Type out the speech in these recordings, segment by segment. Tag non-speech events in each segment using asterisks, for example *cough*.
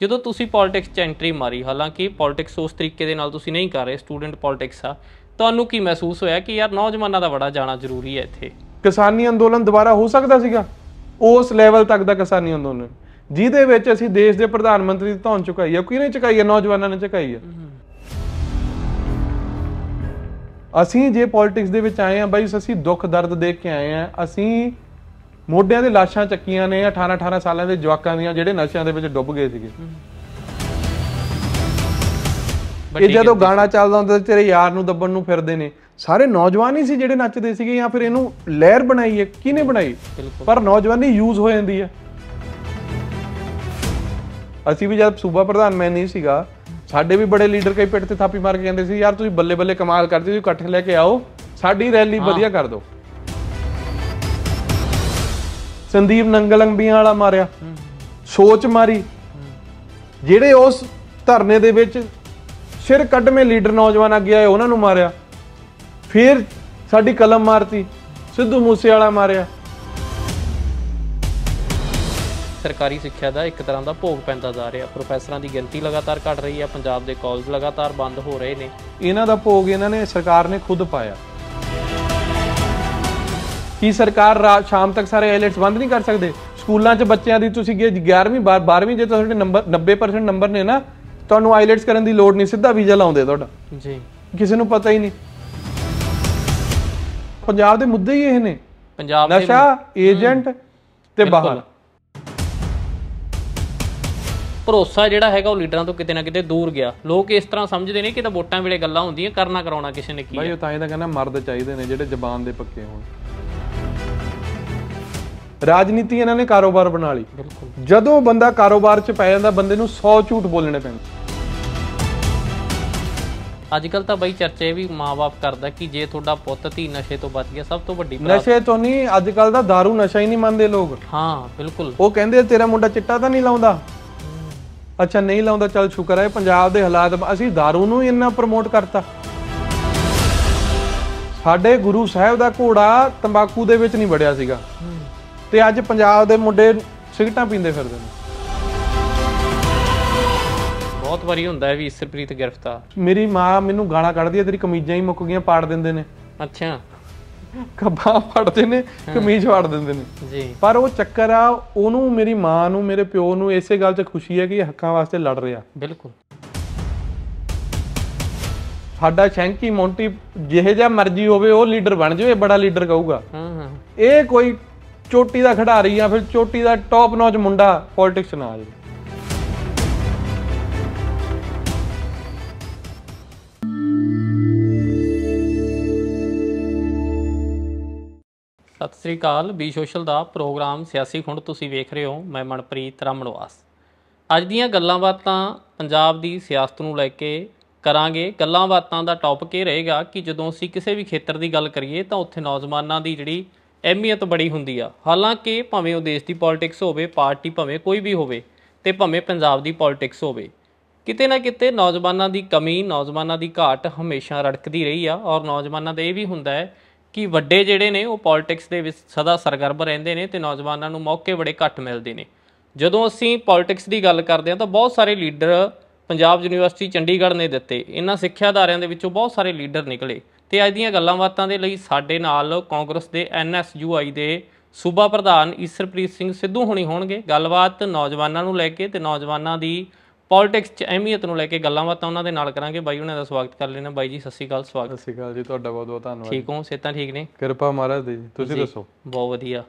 ਜਦੋਂ ਤੁਸੀਂ ਪੋਲਿਟਿਕਸ 'ਚ ਐਂਟਰੀ ਮਾਰੀ ਹਾਲਾਂਕਿ ਪੋਲਿਟਿਕਸ ਉਸ ਤਰੀਕੇ ਦੇ ਨਾਲ ਤੁਸੀਂ ਨਹੀਂ ਕਰ ਰਹੇ ਸਟੂਡੈਂਟ ਪੋਲਿਟਿਕਸ ਆ ਤੁਹਾਨੂੰ ਕੀ ਮਹਿਸੂਸ ਹੋਇਆ ਕਿ ਯਾਰ ਨੌਜਵਾਨਾਂ ਦਾ ਬੜਾ ਜਾਣਾ ਜ਼ਰੂਰੀ ਹੈ ਇੱਥੇ ਕਿਸਾਨੀ ਅੰਦੋਲਨ ਦੁਬਾਰਾ ਹੋ ਸਕਦਾ ਸੀਗਾ ਉਸ ਲੈਵਲ ਤੱਕ ਦਾ ਕਿਸਾਨੀ ਅੰਦੋਲਨ ਜਿਹਦੇ ਵਿੱਚ ਅਸੀਂ ਦੇਸ਼ ਦੇ ਪ੍ਰਧਾਨ ਮੰਤਰੀ ਦੀ ਧੌਣ ਚੁਕਾਈ ਹੈ ਕਿਹਨੇ ਚੁਕਾਈ ਹੈ ਨੌਜਵਾਨਾਂ ਨੇ ਚੁਕਾਈ ਹੈ ਅਸੀਂ ਜੇ ਪੋਲਿਟਿਕਸ ਦੇ ਵਿੱਚ ਆਏ ਆ ਬਾਈ ਅਸੀਂ ਦੁੱਖ ਦਰਦ ਦੇਖ ਕੇ ਆਏ ਆ ਅਸੀਂ ਮੋਢਿਆਂ ਦੇ ਲਾਸ਼ਾਂ ਚੱਕੀਆਂ ਨੇ 18 18 ਸਾਲਾਂ ਦੇ ਜਵਾਕਾਂ ਦੀਆਂ ਜਿਹੜੇ ਨਸ਼ਿਆਂ ਦੇ ਵਿੱਚ ਡੁੱਬ ਗਏ ਸੀਗੇ ਇਹ ਜਦੋਂ ਗਾਣਾ ਚੱਲਦਾ ਹੁੰਦਾ ਤੇਰੇ ਯਾਰ ਨੂੰ ਦੱਬਣ ਨੂੰ ਫਿਰਦੇ ਨੇ ਸਾਰੇ ਨੌਜਵਾਨ ਹੀ ਸੀ ਜਿਹੜੇ ਨੱਚਦੇ ਸੀਗੇ ਜਾਂ ਫਿਰ ਇਹਨੂੰ ਲਹਿਰ ਬਣਾਈ ਹੈ ਕਿਹਨੇ ਬਣਾਈ ਪਰ ਨੌਜਵਾਨੀ ਯੂਜ਼ ਹੋ ਜਾਂਦੀ ਹੈ ਅਸੀਂ ਵੀ ਜਦ ਸੂਬਾ ਪ੍ਰਧਾਨ ਮੈਂ ਨਹੀਂ ਸੀਗਾ ਸਾਡੇ ਵੀ ਬੜੇ ਲੀਡਰ ਕਈ ਪਿੱਟ ਤੇ ਥਾਪੀ ਮਾਰ ਕੇ ਕਹਿੰਦੇ ਸੀ ਯਾਰ ਤੁਸੀਂ ਬੱਲੇ ਬੱਲੇ ਕਮਾਲ ਕਰਦੇ ਹੋ ਇਕੱਠੇ ਲੈ ਕੇ ਆਓ ਸਾਡੀ ਰੈਲੀ ਵਧੀਆ ਕਰ ਦਿਓ ਸੰਦੀਪ ਨੰਗਲੰਬੀਆਂ ਵਾਲਾ ਮਾਰਿਆ ਸੋਚ ਮਾਰੀ ਜਿਹੜੇ ਉਸ ਧਰਨੇ ਦੇ ਵਿੱਚ ਸਿਰ ਕੱਢਵੇਂ ਲੀਡਰ ਨੌਜਵਾਨ ਆ ਗਿਆ ਉਹਨਾਂ ਨੂੰ ਮਾਰਿਆ ਫਿਰ ਸਾਡੀ ਕਲਮ ਮਾਰਤੀ ਸਿੱਧੂ ਮੂਸੇ ਵਾਲਾ ਮਾਰਿਆ ਸਰਕਾਰੀ ਸਿੱਖਿਆ ਦਾ ਇੱਕ ਤਰ੍ਹਾਂ ਦਾ ਭੋਗ ਪੈਂਦਾ ਜਾ ਰਿਹਾ ਪ੍ਰੋਫੈਸਰਾਂ ਦੀ ਗਿਣਤੀ ਲਗਾਤਾਰ ਘਟ ਰਹੀ ਹੈ ਪੰਜਾਬ ਦੇ ਕਾਲਜ ਲਗਾਤਾਰ ਬੰਦ ਹੋ ਰਹੇ ਨੇ ਇਹਨਾਂ ਦਾ ਭੋਗ ਇਹਨਾਂ ਨੇ ਸਰਕਾਰ ਨੇ ਖੁਦ ਪਾਇਆ ਕੀ ਸਰਕਾਰ ਰਾਤ ਸ਼ਾਮ ਤੱਕ ਸਾਰੇ ਆਈਲੈਟਸ ਬੰਦ ਨਹੀਂ ਕਰ ਸਕਦੇ ਸਕੂਲਾਂ 'ਚ ਬੱਚਿਆਂ ਦੀ ਤੁਸੀਂ 11ਵੀਂ 12ਵੀਂ ਜੇ ਤੁਹਾਡੇ ਨੰਬਰ 90% ਨੰਬਰ ਨੇ ਨਾ ਤੁਹਾਨੂੰ ਆਈਲੈਟਸ ਕਰਨ ਦੀ ਲੋੜ ਨਹੀਂ ਸਿੱਧਾ ਵੀਜ਼ਾ ਲਾਉਂਦੇ ਤੁਹਾਡਾ ਜੀ ਕਿਸੇ ਨੂੰ ਪਤਾ ਹੀ ਨਹੀਂ ਪੰਜਾਬ ਦੇ ਮੁੱਦੇ ਹੀ ਇਹ ਨੇ ਪੰਜਾਬ ਦੇ ਨਸ਼ਾ ਏਜੰਟ ਤੇ ਬਾਹਰ ਭਰੋਸਾ ਜਿਹੜਾ ਹੈਗਾ ਉਹ ਲੀਡਰਾਂ ਤੋਂ ਕਿਤੇ ਨਾ ਕਿਤੇ ਦੂਰ ਗਿਆ ਲੋਕ ਇਸ ਤਰ੍ਹਾਂ ਸਮਝਦੇ ਨੇ ਕਿ ਤਾਂ ਵੋਟਾਂ ਵੇਲੇ ਗੱਲਾਂ ਹੁੰਦੀਆਂ ਕਰਨਾ ਕਰਾਉਣਾ ਕਿਸੇ ਨੇ ਕੀ ਭਾਈ ਉਹ ਤਾਂ ਇਹਦਾ ਕਹਿੰਦਾ ਮਰਦ ਚਾਹੀਦੇ ਨੇ ਜਿਹੜੇ ਜ਼ਬਾਨ ਦੇ ਪੱਕੇ ਹੋਣ ਰਾਜਨੀਤੀ ਇਹਨਾਂ ਨੇ ਕਾਰੋਬਾਰ ਬਣਾ ਲਈ ਜਦੋਂ ਬੰਦਾ ਕਾਰੋਬਾਰ 'ਚ ਪੈ ਜਾਂਦਾ ਬੰਦੇ ਨੂੰ 100 ਝੂਠ ਬੋਲਣੇ ਪੈਂਦੇ ਅੱਜ ਕੱਲ ਤਾਂ ਬਈ ਚਰਚੇ ਵੀ ਮਾਪੇ ਕਰਦਾ ਕਿ ਜੇ ਤੁਹਾਡਾ ਪੁੱਤ ਧੀ ਨਸ਼ੇ ਤੋਂ ਬਚ ਗਿਆ ਸਭ ਤੋਂ ਵੱਡੀ ਨਸ਼ੇ ਤੋਂ ਨਹੀਂ ਅੱਜ ਕੱਲ ਦਾ दारू ਨਸ਼ਾ ਹੀ ਨਹੀਂ ਮੰਨਦੇ ਲੋਕ ਹਾਂ ਬਿਲਕੁਲ ਉਹ ਕਹਿੰਦੇ ਤੇਰਾ ਮੁੰਡਾ ਚਿੱਟਾ ਤਾਂ ਨਹੀਂ ਲਾਉਂਦਾ ਅੱਛਾ ਨਹੀਂ ਲਾਉਂਦਾ ਚੱਲ ਸ਼ੁਕਰ ਹੈ ਪੰਜਾਬ ਦੇ ਹਾਲਾਤ ਅਸੀਂ दारू ਨੂੰ ਹੀ ਇੰਨਾ ਪ੍ਰਮੋਟ ਕਰਤਾ ਸਾਡੇ ਗੁਰੂ ਸਾਹਿਬ ਦਾ ਘੋੜਾ ਤੰਬਾਕੂ ਦੇ ਵਿੱਚ ਨਹੀਂ ਵੜਿਆ ਸੀਗਾ ਤੇ ਅੱਜ ਪੰਜਾਬ ਦੇ ਮੁੰਡੇ ਸਿਗਰਟਾਂ ਪੀਂਦੇ ਫਿਰਦੇ ਨੇ ਬਹੁਤ ਵਾਰੀ ਹੁੰਦਾ ਹੈ ਵੀ ਇਸਰਪ੍ਰੀਤ ਗ੍ਰਿਫਤਾਰ ਮੇਰੀ ਮਾਂ ਮੈਨੂੰ ਗਾਲਾਂ ਕੱਢਦੀ ਹੈ ਤੇਰੀ ਕਮੀਜ਼ਾਂ ਹੀ ਮੁੱਕ ਗਈਆਂ ਪਾੜ ਦਿੰਦੇ ਨੇ ਅੱਛਾ ਕੱਪਾ ਫੜਦੇ ਨੇ ਕਮੀਜ਼ ਫੜ ਦਿੰਦੇ ਨੇ ਜੀ ਪਰ ਉਹ ਚੱਕਰ ਆ ਉਹਨੂੰ ਮੇਰੀ ਮਾਂ ਨੂੰ ਮੇਰੇ ਪਿਓ ਨੂੰ ਇਸੇ ਗੱਲ 'ਚ ਖੁਸ਼ੀ ਹੈ ਕਿ ਹੱਕਾਂ ਵਾਸਤੇ ਲੜ ਰਿਹਾ ਬਿਲਕੁਲ ਸਾਡਾ ਸ਼ੈਂਕੀ ਮੌਂਟੀ ਜਿਹੇ ਜਿਹਾ ਮਰਜ਼ੀ ਹੋਵੇ ਉਹ ਲੀਡਰ ਬਣ ਜਾਵੇ ਬੜਾ ਲੀਡਰ ਕਹੂਗਾ ਹਾਂ ਹਾਂ ਇਹ ਕੋਈ ਚੋਟੀ ਦਾ ਖਿਡਾਰੀ ਆ ਫਿਰ ਚੋਟੀ ਦਾ ਟੌਪ ਨੌਚ ਮੁੰਡਾ ਪੋਲਿਟਿਕਸ ਨਾ ਆ ਸਤਿ ਸ੍ਰੀ ਅਕਾਲ ਬੀ ਸੋਸ਼ਲ ਦਾ ਪ੍ਰੋਗਰਾਮ ਸਿਆਸੀ ਖੁੰਡ ਤੁਸੀਂ ਵੇਖ ਰਹੇ ਹੋ ਮੈਂ ਮਨਪ੍ਰੀਤ ਰਾਮਣਵਾਸ ਅੱਜ ਦੀਆਂ ਗੱਲਾਂ ਬਾਤਾਂ ਪੰਜਾਬ ਦੀ ਸਿਆਸਤ ਨੂੰ ਲੈ ਕੇ ਕਰਾਂਗੇ ਗੱਲਾਂ ਬਾਤਾਂ ਦਾ ਟੌਪਿਕ ਇਹ ਰਹੇਗਾ ਕਿ ਜਦੋਂ ਅਸੀਂ ਕਿਸੇ ਵੀ ਖੇਤਰ ਦੀ ਗੱਲ ਕਰੀਏ ਤਾਂ ਉੱਥੇ ਨੌਜਵਾਨਾਂ ਦੀ ਜਿਹੜੀ ਅਹਿਮੀਅਤ ਬੜੀ ਹੁੰਦੀ ਆ ਹਾਲਾਂਕਿ ਭਾਵੇਂ ਉਹ ਦੇਸ਼ ਦੀ ਪੋਲਿਟਿਕਸ ਹੋਵੇ ਪਾਰਟੀ ਭਾਵੇਂ ਕੋਈ ਵੀ ਹੋਵੇ ਤੇ ਭਾਵੇਂ ਪੰਜਾਬ ਦੀ ਪੋਲਿਟਿਕਸ ਹੋਵੇ ਕਿਤੇ ਨਾ ਕਿਤੇ ਨੌਜਵਾਨਾਂ ਦੀ ਕਮੀ ਨੌਜਵਾਨਾਂ ਦੀ ਘਾਟ ਹਮੇਸ਼ਾ ਰੜਕਦੀ ਰਹੀ ਆ ਔਰ ਨੌਜਵਾਨਾਂ ਦਾ ਇਹ ਵੀ ਹੁੰਦਾ ਹੈ ਕਿ ਵੱਡੇ ਜਿਹੜੇ ਨੇ ਉਹ ਪੋਲਿਟਿਕਸ ਦੇ ਵਿੱਚ ਸਦਾ ਸਰਗਰਮ ਰਹਿੰਦੇ ਨੇ ਤੇ ਨੌਜਵਾਨਾਂ ਨੂੰ ਮੌਕੇ ਬੜੇ ਘੱਟ ਮਿਲਦੇ ਨੇ ਜਦੋਂ ਅਸੀਂ ਪੋਲਿਟਿਕਸ ਦੀ ਗੱਲ ਕਰਦੇ ਹਾਂ ਤਾਂ ਬਹੁਤ ਸਾਰੇ ਲੀਡਰ ਪੰਜਾਬ ਯੂਨੀਵਰਸਿਟੀ ਚੰਡੀਗੜ੍ਹ ਨੇ ਦਿੱਤੇ ਇਹਨਾਂ ਸਿੱਖਿਆ ਅਧਾਰਿਆਂ ਦੇ ਵਿੱਚੋਂ ਬਹੁਤ ਸਾਰੇ ਲੀਡਰ ਨਿਕਲੇ ਤੇ ਅੱਜ ਦੀਆਂ ਗੱਲਾਂ-ਬਾਤਾਂ ਦੇ ਲਈ ਸਾਡੇ ਨਾਲ ਕਾਂਗਰਸ ਦੇ ਐਨਐਸਯੂਆਈ ਦੇ ਸੂਬਾ ਪ੍ਰਧਾਨ ਈਸ਼ਰਪ੍ਰੀਤ ਸਿੰਘ ਸਿੱਧੂ ਹੋਣੀ ਹੋਣਗੇ ਗੱਲਬਾਤ ਨੌਜਵਾਨਾਂ ਨੂੰ ਲੈ ਕੇ ਤੇ ਨੌਜਵਾਨਾਂ ਦੀ ਪੋਲਿਟਿਕਸ 'ਚ ਅਹਿਮੀਅਤ ਨੂੰ ਲੈ ਕੇ ਗੱਲਾਂ-ਬਾਤਾਂ ਉਹਨਾਂ ਦੇ ਨਾਲ ਕਰਾਂਗੇ ਬਾਈ ਉਹਨਾਂ ਦਾ ਸਵਾਗਤ ਕਰ ਲੈਣਾ ਬਾਈ ਜੀ ਸਤਿ ਸ਼੍ਰੀ ਅਕਾਲ ਸਵਾਗਤ ਸਤਿ ਸ਼੍ਰੀ ਅਕਾਲ ਜੀ ਤੁਹਾਡਾ ਬਹੁਤ-ਬਹੁਤ ਧੰਨਵਾਦ ਠੀਕ ਹੋ ਸੇਤਾਂ ਠੀਕ ਨੇ ਕਿਰਪਾ ਮਹਾਰਾਜ ਦੀ ਤੁਸੀਂ ਦੱਸੋ ਬਹੁਤ ਵਧੀਆ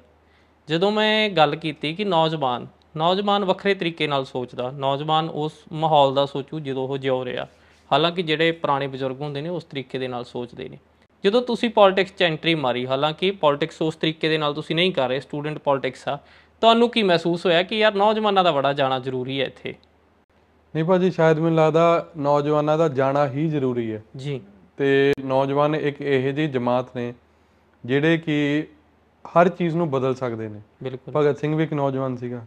ਜਦੋਂ ਮੈਂ ਗੱਲ ਕੀਤੀ ਕਿ ਨੌਜਵਾਨ ਨੌਜਵਾਨ ਵੱਖਰੇ ਤਰੀਕੇ ਨਾਲ ਸੋਚਦਾ ਨੌਜਵਾਨ ਉਸ ਮਾਹੌਲ ਦਾ ਸੋਚੂ ਜਦੋਂ ਉਹ ਜਿਉ ਰਿਹਾ ਹਾਲਾਂਕਿ ਜਿਹੜੇ ਪੁਰਾਣੇ ਬਜ਼ੁਰਗ ਹੁੰਦੇ ਨੇ ਉਸ ਤਰੀਕੇ ਦੇ ਨਾਲ ਸੋਚਦੇ ਨੇ ਜਦੋਂ ਤੁਸੀਂ ਪੋਲਿਟਿਕਸ 'ਚ ਐਂਟਰੀ ਮਾਰੀ ਹਾਲਾਂਕਿ ਪੋਲਿਟਿਕਸ ਉਸ ਤਰੀਕੇ ਦੇ ਨਾਲ ਤੁਸੀਂ ਨਹੀਂ ਕਰ ਰਹੇ ਸਟੂਡੈਂਟ ਪੋਲਿਟਿਕਸ ਆ ਤੁਹਾਨੂੰ ਕੀ ਮਹਿਸੂਸ ਹੋਇਆ ਕਿ ਯਾਰ ਨੌਜਵਾਨਾਂ ਦਾ ਬੜਾ ਜਾਣਾ ਜ਼ਰੂਰੀ ਹੈ ਇੱਥੇ ਨਹੀਂ ਭਾਜੀ ਸ਼ਾਇਦ ਮੈਨੂੰ ਲੱਗਦਾ ਨੌਜਵਾਨਾਂ ਦਾ ਜਾਣਾ ਹੀ ਜ਼ਰੂਰੀ ਹੈ ਜੀ ਤੇ ਨੌਜਵਾਨ ਇੱਕ ਇਹੋ ਜਿਹੀ ਜਮਾਤ ਨੇ ਜਿਹੜੇ ਕਿ ਹਰ ਚੀਜ਼ ਨੂੰ ਬਦਲ ਸਕਦੇ ਨੇ ਭਗਤ ਸਿੰਘ ਵੀ ਇੱਕ ਨੌਜਵਾਨ ਸੀਗਾ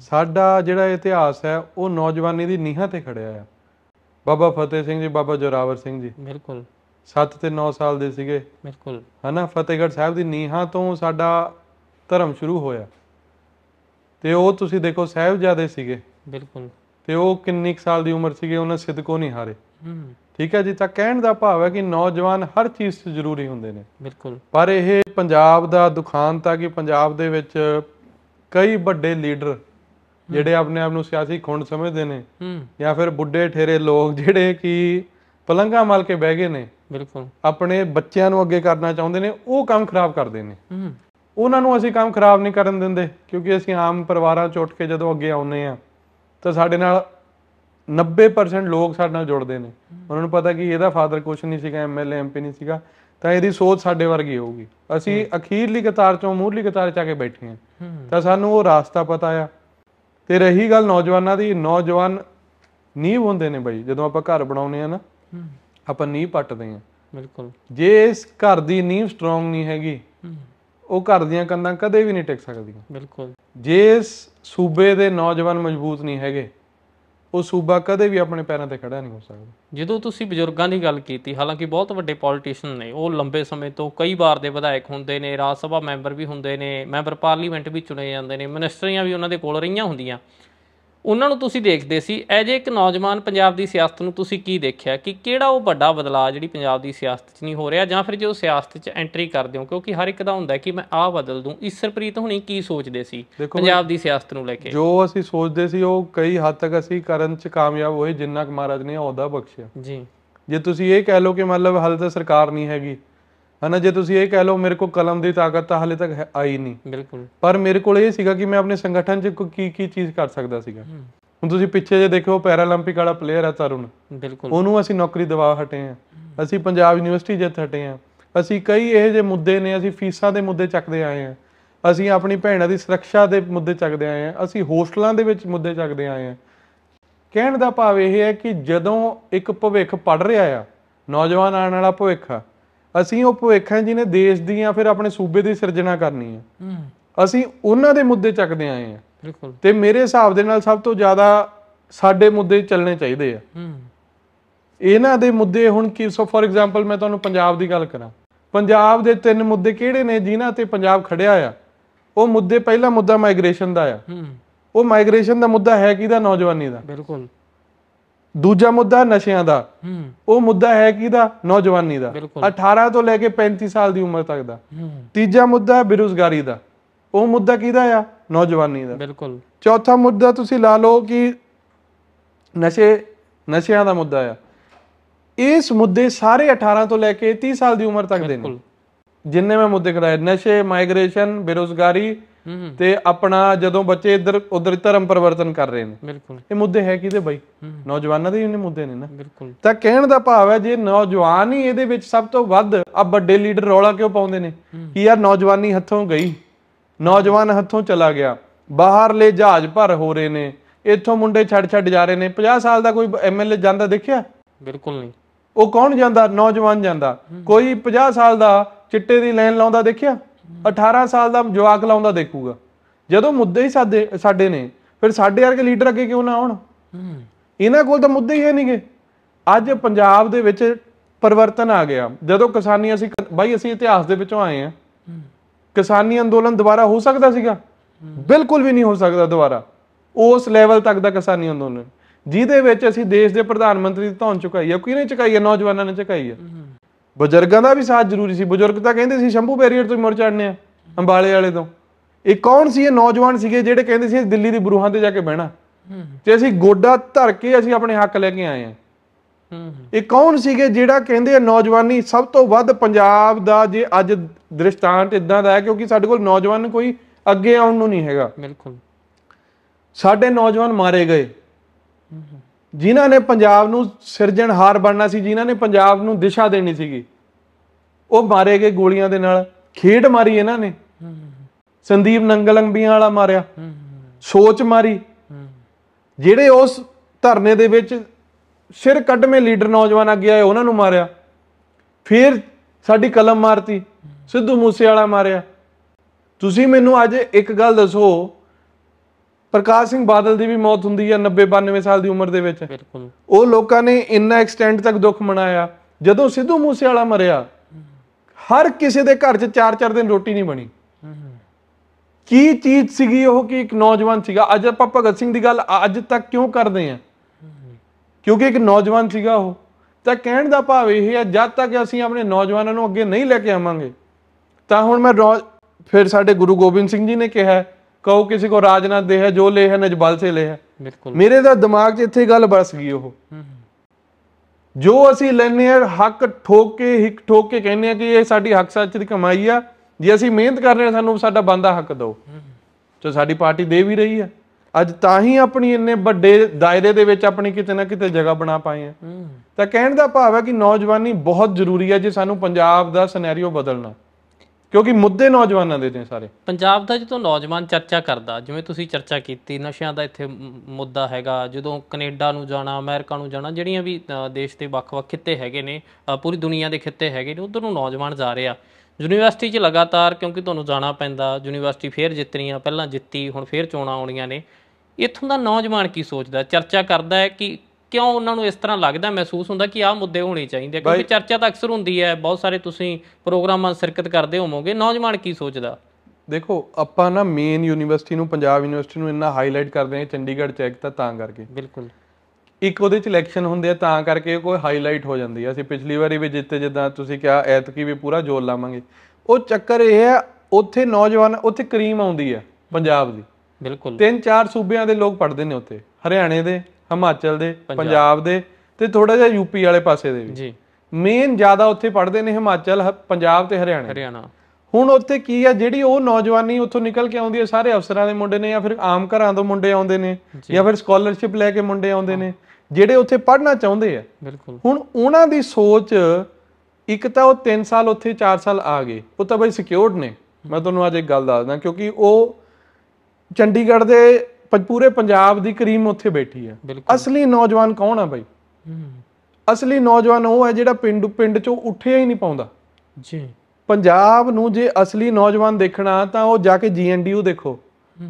ਸਾਡਾ ਜਿਹੜਾ ਇਤਿਹਾਸ ਹੈ ਉਹ ਨੌਜਵਾਨੀ ਦੀ ਨੀਹਾਂ ਤੇ ਖੜਿਆ ਹੈ ਬਾਬਾ ਫਤਿਹ ਸਿੰਘ ਜੀ ਬਾਬਾ ਜੋਰਾਵਰ ਸਿੰਘ ਜੀ ਬਿਲਕੁਲ 7 ਤੇ 9 ਸਾਲ ਦੇ ਸੀਗੇ ਬਿਲਕੁਲ ਹਨਾ ਫਤਿਹਗੜ੍ਹ ਸਾਹਿਬ ਦੀ ਨੀਹਾਂ ਤੋਂ ਸਾਡਾ ਧਰਮ ਸ਼ੁਰੂ ਹੋਇਆ ਤੇ ਉਹ ਤੁਸੀਂ ਦੇਖੋ ਸਹਿਬਜ਼ਾਦੇ ਸੀਗੇ ਬਿਲਕੁਲ ਤੇ ਉਹ ਕਿੰਨੀ ਸਾਲ ਦੀ ਉਮਰ ਸੀਗੇ ਉਹਨਾਂ ਸਿੱਧਕੋ ਨਹੀਂ ਹਾਰੇ ਠੀਕ ਹੈ ਜੀ ਤਾਂ ਕਹਿਣ ਦਾ ਭਾਵ ਹੈ ਕਿ ਨੌਜਵਾਨ ਹਰ ਚੀਜ਼ 'ਚ ਜ਼ਰੂਰੀ ਹੁੰਦੇ ਨੇ ਬਿਲਕੁਲ ਪਰ ਇਹ ਪੰਜਾਬ ਦਾ ਦੁਖਾਂਤ ਆ ਕਿ ਪੰਜਾਬ ਦੇ ਵਿੱਚ ਕਈ ਵੱਡੇ ਲੀਡਰ ਜਿਹੜੇ ਆਪਣੇ ਆਪ ਨੂੰ ਸਿਆਸੀ ਖੁੰਡ ਸਮਝਦੇ ਨੇ ਜਾਂ ਫਿਰ ਬੁੱਢੇ ਠੇਰੇ ਲੋਕ ਜਿਹੜੇ ਕਿ ਪਲੰਗਾ ਮਾਲ ਕੇ ਬਹਿ ਗਏ ਨੇ ਬਿਲਕੁਲ ਆਪਣੇ ਬੱਚਿਆਂ ਨੂੰ ਅੱਗੇ ਕਰਨਾ ਚਾਹੁੰਦੇ ਨੇ ਉਹ ਕੰਮ ਖਰਾਬ ਕਰਦੇ ਨੇ ਹੂੰ ਉਹਨਾਂ ਨੂੰ ਅਸੀਂ ਕੰਮ ਖਰਾਬ ਨਹੀਂ ਕਰਨ ਦਿੰਦੇ ਕਿਉਂਕਿ ਅਸੀਂ ਆਮ ਪਰਿਵਾਰਾਂ ਚੋਂ ਉੱਠ ਕੇ ਜਦੋਂ ਅੱਗੇ ਆਉਨੇ ਆ ਤਾਂ ਸਾਡੇ ਨਾਲ 90% ਲੋਕ ਸਾਡੇ ਨਾਲ ਜੁੜਦੇ ਨੇ ਉਹਨਾਂ ਨੂੰ ਪਤਾ ਕਿ ਇਹਦਾ ਫਾਦਰ ਕੁਝ ਨਹੀਂ ਸੀਗਾ ਐਮਐਲਏ ਐਮਪੀ ਨਹੀਂ ਸੀਗਾ ਤਾਂ ਇਹਦੀ ਸੋਚ ਸਾਡੇ ਵਰਗੀ ਹੋਊਗੀ ਅਸੀਂ ਅਖੀਰਲੀ ਕਤਾਰ ਚੋਂ ਮੂਹਰਲੀ ਕਤਾਰ ਚ ਆ ਕੇ ਬੈਠੇ ਹਾਂ ਤਾਂ ਸਾਨੂੰ ਉਹ ਰਾਸਤਾ ਪਤਾ ਆ ਤੇ ਰਹੀ ਗੱਲ ਨੌਜਵਾਨਾਂ ਦੀ ਨੌਜਵਾਨ ਨੀਂਹ ਹੁੰਦੇ ਨੇ ਬਾਈ ਜਦੋਂ ਆਪਾਂ ਘਰ ਬਣਾਉਨੇ ਆ ਨਾ ਆਪਾਂ ਨੀਂਹ ਪੱਟਦੇ ਆ ਬਿਲਕੁਲ ਜੇ ਇਸ ਘਰ ਦੀ ਨੀਂਹ ਸਟਰੋਂਗ ਨਹੀਂ ਹੈਗੀ ਉਹ ਘਰ ਦੀਆਂ ਕੰਧਾਂ ਕਦੇ ਵੀ ਨਹੀਂ ਟਿਕ ਸਕਦੀਆਂ ਬਿਲਕੁਲ ਜੇ ਇਸ ਸੂਬੇ ਦੇ ਨੌਜਵਾਨ ਮਜ਼ਬੂਤ ਨਹੀਂ ਹੈਗੇ ਉਹ ਸੂਬਾ ਕਦੇ ਵੀ ਆਪਣੇ ਪੈਰਾਂ ਤੇ ਖੜਾ ਨਹੀਂ ਹੋ ਸਕਦਾ ਜਦੋਂ ਤੁਸੀਂ ਬਜ਼ੁਰਗਾਂ ਦੀ ਗੱਲ ਕੀਤੀ ਹਾਲਾਂਕਿ ਬਹੁਤ ਵੱਡੇ ਪੋਲੀਟੀਸ਼ੀਅਨ ਨੇ ਉਹ ਲੰਬੇ ਸਮੇਂ ਤੋਂ ਕਈ ਵਾਰ ਦੇ ਵਿਧਾਇਕ ਹੁੰਦੇ ਨੇ ਰਾਜ ਸਭਾ ਮੈਂਬਰ ਵੀ ਹੁੰਦੇ ਨੇ ਮੈਂਬਰ ਪਾਰਲੀਮੈਂਟ ਵੀ ਚੁਣੇ ਜਾਂਦੇ ਨੇ ਮਿਨਿਸਟਰੀਆਂ ਵੀ ਉਹਨਾਂ ਦੇ ਕੋਲ ਰਹੀਆਂ ਹੁੰਦੀਆਂ ਉਹਨਾਂ ਨੂੰ ਤੁਸੀਂ ਦੇਖਦੇ ਸੀ ਐਜ ਇੱਕ ਨੌਜਵਾਨ ਪੰਜਾਬ ਦੀ ਸਿਆਸਤ ਨੂੰ ਤੁਸੀਂ ਕੀ ਦੇਖਿਆ ਕਿ ਕਿਹੜਾ ਉਹ ਵੱਡਾ ਬਦਲਾਅ ਜਿਹੜੀ ਪੰਜਾਬ ਦੀ ਸਿਆਸਤ 'ਚ ਨਹੀਂ ਹੋ ਰਿਹਾ ਜਾਂ ਫਿਰ ਜੇ ਉਹ ਸਿਆਸਤ 'ਚ ਐਂਟਰੀ ਕਰਦੇ ਹੋ ਕਿਉਂਕਿ ਹਰ ਇੱਕ ਦਾ ਹੁੰਦਾ ਕਿ ਮੈਂ ਆਹ ਬਦਲ ਦੂੰ ਈਸ਼ਰਪ੍ਰੀਤ ਹੁਣੀ ਕੀ ਸੋਚਦੇ ਸੀ ਪੰਜਾਬ ਦੀ ਸਿਆਸਤ ਨੂੰ ਲੈ ਕੇ ਜੋ ਅਸੀਂ ਸੋਚਦੇ ਸੀ ਉਹ ਕਈ ਹੱਦ ਤੱਕ ਅਸੀਂ ਕਰਨ 'ਚ ਕਾਮਯਾਬ ਹੋਏ ਜਿੰਨਾ ਕਿ ਮਹਾਰਾਜ ਨੇ ਆਉਦਾ ਬਖਸ਼ਿਆ ਜੀ ਜੇ ਤੁਸੀਂ ਇਹ ਕਹਿ ਲਓ ਕਿ ਮਤਲਬ ਹਾਲੇ ਤਾਂ ਸਰਕਾਰ ਨਹੀਂ ਹੈਗੀ ਹਨਾ ਜੇ ਤੁਸੀਂ ਇਹ ਕਹਿ ਲਓ ਮੇਰੇ ਕੋਲ ਕਲਮ ਦੀ ਤਾਕਤ ਤਾਂ ਹਾਲੇ ਤੱਕ ਆਈ ਨਹੀਂ ਬਿਲਕੁਲ ਪਰ ਮੇਰੇ ਕੋਲ ਇਹ ਸੀਗਾ ਕਿ ਮੈਂ ਆਪਣੇ ਸੰਗਠਨ 'ਚ ਕੀ ਕੀ ਚੀਜ਼ ਕਰ ਸਕਦਾ ਸੀਗਾ ਹੁਣ ਤੁਸੀਂ ਪਿੱਛੇ ਜੇ ਦੇਖੋ ਪੈਰਾਲੰਪਿਕ ਵਾਲਾ ਪਲੇਅਰ ਹੈ ਤਰੁਣ ਬਿਲਕੁਲ ਉਹਨੂੰ ਅਸੀਂ ਨੌਕਰੀ ਦਿਵਾ ਹਟੇ ਆ ਅਸੀਂ ਪੰਜਾਬ ਯੂਨੀਵਰਸਿਟੀ ਜਿੱਥੇ ਹਟੇ ਆ ਅਸੀਂ ਕਈ ਇਹ ਜੇ ਮੁੱਦੇ ਨੇ ਅਸੀਂ ਫੀਸਾਂ ਦੇ ਮੁੱਦੇ ਚੱਕਦੇ ਆਏ ਆ ਅਸੀਂ ਆਪਣੀ ਭੈਣਾਂ ਦੀ ਸੁਰੱਖਿਆ ਦੇ ਮੁੱਦੇ ਚੱਕਦੇ ਆਏ ਆ ਅਸੀਂ ਹੋਸਟਲਾਂ ਦੇ ਵਿੱਚ ਮੁੱਦੇ ਚੱਕਦੇ ਆਏ ਆ ਕਹਿਣ ਦਾ ਭਾਵ ਇਹ ਹੈ ਕਿ ਜਦੋਂ ਇੱਕ ਭਵਿੱਖ ਪੜ ਰਿਹਾ ਆ ਨੌਜਵਾਨ ਆਉਣ ਵਾਲਾ ਭਵਿੱਖ ਆ ਅਸੀਂ ਉਹ ਭਵਿੱਖ ਹੈ ਜਿਹਨੇ ਦੇਸ਼ ਦੀ ਜਾਂ ਫਿਰ ਆਪਣੇ ਸੂਬੇ ਦੀ ਸਿਰਜਣਾ ਕਰਨੀ ਹੈ ਅਸੀਂ ਉਹਨਾਂ ਦੇ ਮੁੱਦੇ ਚੱਕਦੇ ਆਏ ਆ ਬਿਲਕੁਲ ਤੇ ਮੇਰੇ ਹਿਸਾਬ ਦੇ ਨਾਲ ਸਭ ਤੋਂ ਜ਼ਿਆਦਾ ਸਾਡੇ ਮੁੱਦੇ ਚੱਲਣੇ ਚਾਹੀਦੇ ਆ ਇਹਨਾਂ ਦੇ ਮੁੱਦੇ ਹੁਣ ਕੀ ਸੋ ਫੋਰ ਐਗਜ਼ਾਮਪਲ ਮੈਂ ਤੁਹਾਨੂੰ ਪੰਜਾਬ ਦੀ ਗੱਲ ਕਰਾਂ ਪੰਜਾਬ ਦੇ ਤਿੰਨ ਮੁੱਦੇ ਕਿਹੜੇ ਨੇ ਜਿਨ੍ਹਾਂ ਤੇ ਪੰਜਾਬ ਖੜਿਆ ਆ ਉਹ ਮੁੱਦੇ ਪਹਿਲਾ ਮੁੱਦਾ ਮਾਈਗ੍ਰੇਸ਼ਨ ਦਾ ਆ ਉਹ ਮਾਈਗ੍ਰੇਸ਼ਨ ਦਾ ਮੁੱਦਾ ਹੈ ਕਿਹਦਾ ਨੌਜਵਾਨੀ ਦਾ ਬਿਲਕੁਲ ਦੂਜਾ ਮੁੱਦਾ ਨਸ਼ਿਆਂ ਦਾ ਉਹ ਮੁੱਦਾ ਹੈ ਦਾ ਨੌਜਵਾਨੀ ਦਾ 18 ਤੋਂ ਲੈ ਕੇ 35 ਸਾਲ ਦੀ ਉਮਰ ਤੱਕ ਦਾ ਤੀਜਾ ਮੁੱਦਾ ਬੇਰੁਜ਼ਗਾਰੀ ਦਾ ਉਹ ਮੁੱਦਾ ਕਿਹਦਾ ਆ ਨੌਜਵਾਨੀ ਦਾ ਬਿਲਕੁਲ ਚੌਥਾ ਮੁੱਦਾ ਤੁਸੀਂ ਲਾ ਲਓ ਕਿ ਨਸ਼ੇ ਨਸ਼ਿਆਂ ਦਾ ਮੁੱਦਾ ਆ ਇਸ ਮੁੱਦੇ ਸਾਰੇ 18 ਤੋਂ ਲੈ ਕੇ 30 ਸਾਲ ਦੀ ਉਮਰ ਤੱਕ ਦੇ ਨੇ ਜਿੰਨੇ ਮੈਂ ਮੁੱਦੇ ਕਰਾਏ ਨਸ਼ੇ ਮਾਈਗ੍ਰੇਸ਼ਨ ਬੇਰੁਜ਼ਗਾਰੀ ਤੇ ਆਪਣਾ ਜਦੋਂ ਬੱਚੇ ਇੱਧਰ ਉੱਧਰ ਧਰਮ ਪਰਿਵਰਤਨ ਕਰ ਰਹੇ ਨੇ ਬਿਲਕੁਲ ਇਹ ਮੁੱਦੇ ਹੈ ਕਿਦੇ ਬਾਈ ਨੌਜਵਾਨਾਂ ਦੇ ਹੀ ਮੁੱਦੇ ਨੇ ਨਾ ਬਿਲਕੁਲ ਤਾਂ ਕਹਿਣ ਦਾ ਭਾਵ ਹੈ ਜੇ ਨੌਜਵਾਨ ਹੀ ਇਹਦੇ ਵਿੱਚ ਸਭ ਤੋਂ ਵੱਧ ਆ ਵੱਡੇ ਲੀਡਰ ਰੌਲਾ ਕਿਉਂ ਪਾਉਂਦੇ ਨੇ ਕਿ ਯਾਰ ਨੌਜਵਾਨੀ ਹੱਥੋਂ ਗਈ ਨੌਜਵਾਨ ਹੱਥੋਂ ਚਲਾ ਗਿਆ ਬਾਹਰਲੇ ਜਹਾਜ਼ ਭਰ ਹੋ ਰਹੇ ਨੇ ਇੱਥੋਂ ਮੁੰਡੇ ਛੱਡ ਛੱਡ ਜਾ ਰਹੇ ਨੇ 50 ਸਾਲ ਦਾ ਕੋਈ ਐਮਐਲਏ ਜਾਂਦਾ ਦੇਖਿਆ ਬਿਲਕੁਲ ਨਹੀਂ ਉਹ ਕੌਣ ਜਾਂਦਾ ਨੌਜਵਾਨ ਜਾਂਦਾ ਕੋਈ 50 ਸਾਲ ਦਾ ਚਿੱਟੇ ਦੀ ਲਾਈਨ ਲਾਉਂਦਾ ਦੇਖਿਆ 18 ਸਾਲ ਦਾ ਜਵਾਕ ਲਾਉਂਦਾ ਦੇਖੂਗਾ ਜਦੋਂ ਮੁੱਦੇ ਹੀ ਸਾਡੇ ਸਾਡੇ ਨੇ ਫਿਰ ਸਾਡੇ ਵਰਗੇ ਲੀਡਰ ਅੱਗੇ ਕਿਉਂ ਨਾ ਆਉਣ ਇਹਨਾਂ ਕੋਲ ਤਾਂ ਮੁੱਦੇ ਹੀ ਨਹੀਂਗੇ ਅੱਜ ਪੰਜਾਬ ਦੇ ਵਿੱਚ ਪਰਿਵਰਤਨ ਆ ਗਿਆ ਜਦੋਂ ਕਿਸਾਨੀ ਅਸੀਂ ਬਾਈ ਅਸੀਂ ਇਤਿਹਾਸ ਦੇ ਵਿੱਚੋਂ ਆਏ ਆ ਕਿਸਾਨੀ ਅੰਦੋਲਨ ਦੁਬਾਰਾ ਹੋ ਸਕਦਾ ਸੀਗਾ ਬਿਲਕੁਲ ਵੀ ਨਹੀਂ ਹੋ ਸਕਦਾ ਦੁਬਾਰਾ ਉਸ ਲੈਵਲ ਤੱਕ ਦਾ ਕਿਸਾਨੀ ਅੰਦੋਲਨ ਜਿਹਦੇ ਵਿੱਚ ਅਸੀਂ ਦੇਸ਼ ਦੇ ਪ੍ਰਧਾਨ ਮੰਤਰੀ ਦੀ ਧੌਣ ਚੁਕਾਈ ਹੈ ਕਿਹਨੇ ਚੁਕਾਈ ਹੈ ਨੌਜਵਾਨਾਂ ਨੇ ਚੁਕਾਈ ਹੈ ਬਜ਼ੁਰਗਾਂ ਦਾ ਵੀ ਸਾਥ ਜ਼ਰੂਰੀ ਸੀ ਬਜ਼ੁਰਗ ਤਾਂ ਕਹਿੰਦੇ ਸੀ ਸ਼ੰਭੂ ਬੈਰੀਅਰ ਤੋਂ ਹੀ ਚੜਨੇ ਆ ਅੰਬਾਲੇ ਵਾਲੇ ਤੋਂ ਇਹ ਕੌਣ ਸੀ ਇਹ ਨੌਜਵਾਨ ਸੀਗੇ ਜਿਹੜੇ ਕਹਿੰਦੇ ਸੀ ਦਿੱਲੀ ਦੀ ਬਰੂਹਾਂ ਤੇ ਜਾ ਕੇ ਬਹਿਣਾ ਤੇ ਅਸੀਂ ਗੋਡਾ ਧਰ ਕੇ ਅਸੀਂ ਆਪਣੇ ਹੱਕ ਲੈ ਕੇ ਆਏ ਆ ਇਹ ਕੌਣ ਸੀਗੇ ਜਿਹੜਾ ਕਹਿੰਦੇ ਆ ਨੌਜਵਾਨੀ ਸਭ ਤੋਂ ਵੱਧ ਪੰਜਾਬ ਦਾ ਜੇ ਅੱਜ ਦ੍ਰਿਸ਼ਟਾਂਤ ਇਦਾਂ ਦਾ ਹੈ ਕਿਉਂਕਿ ਸਾਡੇ ਕੋਲ ਨੌਜਵਾਨ ਕੋਈ ਅੱਗੇ ਆਉਣ ਨੂੰ ਨਹੀਂ ਹੈਗਾ ਬਿਲਕੁਲ ਸਾਡੇ ਨੌਜਵਾਨ ਮਾਰੇ ਗਏ ਜਿਨ੍ਹਾਂ ਨੇ ਪੰਜਾਬ ਨੂੰ ਸਿਰਜਣਹਾਰ ਬਣਨਾ ਸੀ ਜਿਨ੍ਹਾਂ ਨੇ ਪੰਜਾਬ ਨੂੰ ਦਿਸ਼ਾ ਦੇਣੀ ਸੀਗੀ ਉਹ ਮਾਰੇ ਗਏ ਗੋਲੀਆਂ ਦੇ ਨਾਲ ਖੇਡ ਮਾਰੀ ਇਹਨਾਂ ਨੇ ਸੰਦੀਪ ਨੰਗਲੰਬੀਆਂ ਵਾਲਾ ਮਾਰਿਆ ਸੋਚ ਮਾਰੀ ਜਿਹੜੇ ਉਸ ਧਰਨੇ ਦੇ ਵਿੱਚ ਸਿਰ ਕੱਢਵੇਂ ਲੀਡਰ ਨੌਜਵਾਨ ਅੱਗੇ ਆਏ ਉਹਨਾਂ ਨੂੰ ਮਾਰਿਆ ਫਿਰ ਸਾਡੀ ਕਲਮ ਮਾਰਤੀ ਸਿੱਧੂ ਮੂਸੇ ਵਾਲਾ ਮਾਰਿਆ ਤੁਸੀਂ ਮੈਨੂੰ ਅੱਜ ਇੱਕ ਗੱਲ ਦੱਸੋ ਪ੍ਰਕਾਸ਼ ਸਿੰਘ ਬਾਦਲ ਦੀ ਵੀ ਮੌਤ ਹੁੰਦੀ ਹੈ 90 92 ਸਾਲ ਦੀ ਉਮਰ ਦੇ ਵਿੱਚ ਬਿਲਕੁਲ ਉਹ ਲੋਕਾਂ ਨੇ ਇੰਨਾ ਐਕਸਟੈਂਡ ਤੱਕ ਦੁੱਖ ਮਨਾਇਆ ਜਦੋਂ ਸਿੱਧੂ ਮੂਸੇਵਾਲਾ ਮਰਿਆ ਹਰ ਕਿਸੇ ਦੇ ਘਰ 'ਚ 4-4 ਦਿਨ ਰੋਟੀ ਨਹੀਂ ਬਣੀ ਕੀ ਚੀਜ਼ ਸੀਗੀ ਉਹ ਕਿ ਇੱਕ ਨੌਜਵਾਨ ਸੀਗਾ ਅੱਜ ਆਪਾਂ ਭਗਤ ਸਿੰਘ ਦੀ ਗੱਲ ਅੱਜ ਤੱਕ ਕਿਉਂ ਕਰਦੇ ਆ ਕਿਉਂਕਿ ਇੱਕ ਨੌਜਵਾਨ ਸੀਗਾ ਉਹ ਤਾਂ ਕਹਿਣ ਦਾ ਭਾਵ ਇਹ ਹੈ ਜਦ ਤੱਕ ਅਸੀਂ ਆਪਣੇ ਨੌਜਵਾਨਾਂ ਨੂੰ ਅੱਗੇ ਨਹੀਂ ਲੈ ਕੇ ਆਵਾਂਗੇ ਤਾਂ ਹੁਣ ਮੈਂ ਫਿਰ ਸਾਡੇ ਗੁਰੂ ਗੋਬਿੰਦ ਸਿੰਘ ਜੀ ਨੇ ਕਿਹਾ ਕਹੋ ਕਿਸੇ ਕੋ ਰਾਜ ਦੇ ਹੈ ਜੋ ਲੈ ਹੈ ਨਜਬਲ ਸੇ ਲੈ ਹੈ ਬਿਲਕੁਲ ਮੇਰੇ ਦਾ ਦਿਮਾਗ 'ਚ ਇੱਥੇ ਗੱਲ ਬਸ ਗਈ ਉਹ ਜੋ ਅਸੀਂ ਲੈਨੇ ਆ ਹੱਕ ਠੋਕ ਕੇ ਹਿੱਕ ਠੋਕ ਕੇ ਕਹਿੰਨੇ ਆ ਕਿ ਇਹ ਸਾਡੀ ਹੱਕ ਸੱਚ ਦੀ ਕਮਾਈ ਆ ਜੇ ਅਸੀਂ ਮਿਹਨਤ ਕਰ ਰਹੇ ਆ ਸਾਨੂੰ ਸਾਡਾ ਬੰਦਾ ਹੱਕ ਦਿਓ ਤੇ ਸਾਡੀ ਪਾਰਟੀ ਦੇ ਵੀ ਰਹੀ ਆ ਅੱਜ ਤਾਂ ਹੀ ਆਪਣੀ ਇੰਨੇ ਵੱਡੇ ਦਾਇਰੇ ਦੇ ਵਿੱਚ ਆਪਣੀ ਕਿਤੇ ਨਾ ਕਿਤੇ ਜਗ੍ਹਾ ਬਣਾ ਪਾਏ ਆ ਤਾਂ ਕਹਿਣ ਦਾ ਭਾਵ ਹੈ ਕਿ ਨੌਜਵਾਨੀ ਬਹੁਤ ਜ਼ਰੂਰੀ ਹੈ ਜੇ ਸਾਨੂੰ ਪੰਜਾਬ ਦਾ ਸਿਨੈਰੀਓ ਬਦਲਣਾ ਕਿਉਂਕਿ ਮੁੱਦੇ ਨੌਜਵਾਨਾਂ ਦੇ ਨੇ ਸਾਰੇ ਪੰਜਾਬ ਦਾ ਜਦੋਂ ਨੌਜਵਾਨ ਚਰਚਾ ਕਰਦਾ ਜਿਵੇਂ ਤੁਸੀਂ ਚਰਚਾ ਕੀਤੀ ਨਸ਼ਿਆਂ ਦਾ ਇੱਥੇ ਮੁੱਦਾ ਹੈਗਾ ਜਦੋਂ ਕੈਨੇਡਾ ਨੂੰ ਜਾਣਾ ਅਮਰੀਕਾ ਨੂੰ ਜਾਣਾ ਜਿਹੜੀਆਂ ਵੀ ਦੇਸ਼ ਦੇ ਵੱਖ-ਵੱਖ ਖਿੱਤੇ ਹੈਗੇ ਨੇ ਪੂਰੀ ਦੁਨੀਆ ਦੇ ਖਿੱਤੇ ਹੈਗੇ ਨੇ ਉਧਰ ਨੂੰ ਨੌਜਵਾਨ ਜਾ ਰਿਹਾ ਯੂਨੀਵਰਸਿਟੀ 'ਚ ਲਗਾਤਾਰ ਕਿਉਂਕਿ ਤੁਹਾਨੂੰ ਜਾਣਾ ਪੈਂਦਾ ਯੂਨੀਵਰਸਿਟੀ ਫੇਰ ਜਿੱਤਣੀਆਂ ਪਹਿਲਾਂ ਜਿੱਤੀ ਹੁਣ ਫੇਰ ਚੋਣਾਂ ਆਉਣੀਆਂ ਨੇ ਇਥੋਂ ਦਾ ਨੌਜਵਾਨ ਕੀ ਸੋਚਦਾ ਚਰਚਾ ਕਰਦਾ ਹੈ ਕਿ ਕਿਉਂ ਉਹਨਾਂ ਨੂੰ ਇਸ ਤਰ੍ਹਾਂ ਲੱਗਦਾ ਮਹਿਸੂਸ ਹੁੰਦਾ ਕਿ ਆਹ ਮੁੱਦੇ ਹੋਣੇ ਚਾਹੀਦੇ ਕਿਉਂਕਿ ਚਰਚਾ ਤਾਂ ਅਕਸਰ ਹੁੰਦੀ ਹੈ ਬਹੁਤ ਸਾਰੇ ਤੁਸੀਂ ਪ੍ਰੋਗਰਾਮਾਂ ਸ਼ਿਰਕਤ ਕਰਦੇ ਹੋਵੋਗੇ ਨੌਜਵਾਨ ਕੀ ਸੋਚਦਾ ਦੇਖੋ ਆਪਾਂ ਨਾ ਮੇਨ ਯੂਨੀਵਰਸਿਟੀ ਨੂੰ ਪੰਜਾਬ ਯੂਨੀਵਰਸਿਟੀ ਨੂੰ ਇੰਨਾ ਹਾਈਲਾਈਟ ਕਰਦੇ ਹਾਂ ਚੰਡੀਗੜ੍ਹ ਚ ਇੱਕ ਤਾਂ ਤਾਂ ਕਰਕੇ ਬਿਲਕੁਲ ਇੱਕ ਉਹਦੇ ਚ ਇਲੈਕਸ਼ਨ ਹੁੰਦੇ ਆ ਤਾਂ ਕਰਕੇ ਕੋਈ ਹਾਈਲਾਈਟ ਹੋ ਜਾਂਦੀ ਆ ਅਸੀਂ ਪਿਛਲੀ ਵਾਰੀ ਵੀ ਜਿੱਤੇ ਜਿੱਦਾਂ ਤੁਸੀਂ ਕਿਹਾ ਐਤਕੀ ਵੀ ਪੂਰਾ ਜੋਰ ਲਾਵਾਂਗੇ ਉਹ ਚੱਕਰ ਇਹ ਹੈ ਉੱਥੇ ਨੌਜਵਾਨ ਉੱਥੇ ਕਰੀਮ ਆਉਂਦੀ ਆ ਪੰਜਾਬ ਦੀ ਬਿਲਕੁਲ ਤਿੰਨ ਚਾਰ ਸੂਬਿਆਂ ਦੇ ਲੋਕ ਪੜਦੇ ਨੇ ਉੱਥੇ ਹਰਿਆਣੇ ਦੇ ਹਿਮਾਚਲ ਦੇ ਪੰਜਾਬ ਦੇ ਤੇ ਥੋੜਾ ਜਿਹਾ ਯੂਪੀ ਵਾਲੇ ਪਾਸੇ ਦੇ ਵੀ ਜੀ ਮੇਨ ਜ਼ਿਆਦਾ ਉੱਥੇ ਪੜਦੇ ਨੇ ਹਿਮਾਚਲ ਪੰਜਾਬ ਤੇ ਹਰਿਆਣਾ ਹਰਿਆਣਾ ਹੁਣ ਉੱਥੇ ਕੀ ਆ ਜਿਹੜੀ ਉਹ ਨੌਜਵਾਨੀ ਉੱਥੋਂ ਨਿਕਲ ਕੇ ਆਉਂਦੀ ਹੈ ਸਾਰੇ ਅਫਸਰਾਂ ਦੇ ਮੁੰਡੇ ਨੇ ਜਾਂ ਫਿਰ ਆਮ ਘਰਾਂ ਤੋਂ ਮੁੰਡੇ ਆਉਂਦੇ ਨੇ ਜਾਂ ਫਿਰ ਸਕਾਲਰਸ਼ਿਪ ਲੈ ਕੇ ਮੁੰਡੇ ਆਉਂਦੇ ਨੇ ਜਿਹੜੇ ਉੱਥੇ ਪੜ੍ਹਨਾ ਚਾਹੁੰਦੇ ਆ ਬਿਲਕੁਲ ਹੁਣ ਉਹਨਾਂ ਦੀ ਸੋਚ ਇੱਕ ਤਾਂ ਉਹ 3 ਸਾਲ ਉੱਥੇ 4 ਸਾਲ ਆ ਗਏ ਉਹ ਤਾਂ ਬਈ ਸਿਕਿਉਰਡ ਨੇ ਮੈਂ ਤੁਹਾਨੂੰ ਅੱਜ ਇੱਕ ਗੱਲ ਦੱਸਦਾ ਕਿਉਂਕਿ ਉਹ ਚੰਡੀਗੜ੍ਹ ਦੇ ਪੂਰੇ ਪੰਜਾਬ ਦੀ ਕਰੀਮ ਉੱਥੇ ਬੈਠੀ ਆ ਅਸਲੀ ਨੌਜਵਾਨ ਕੌਣ ਆ ਬਾਈ ਅਸਲੀ ਨੌਜਵਾਨ ਉਹ ਹੈ ਜਿਹੜਾ ਪਿੰਡ ਪਿੰਡ ਚੋਂ ਉੱਠਿਆ ਹੀ ਨਹੀਂ ਪਾਉਂਦਾ ਜੀ ਪੰਜਾਬ ਨੂੰ ਜੇ ਅਸਲੀ ਨੌਜਵਾਨ ਦੇਖਣਾ ਤਾਂ ਉਹ ਜਾ ਕੇ ਜੀਐਨਡੀਯੂ ਦੇਖੋ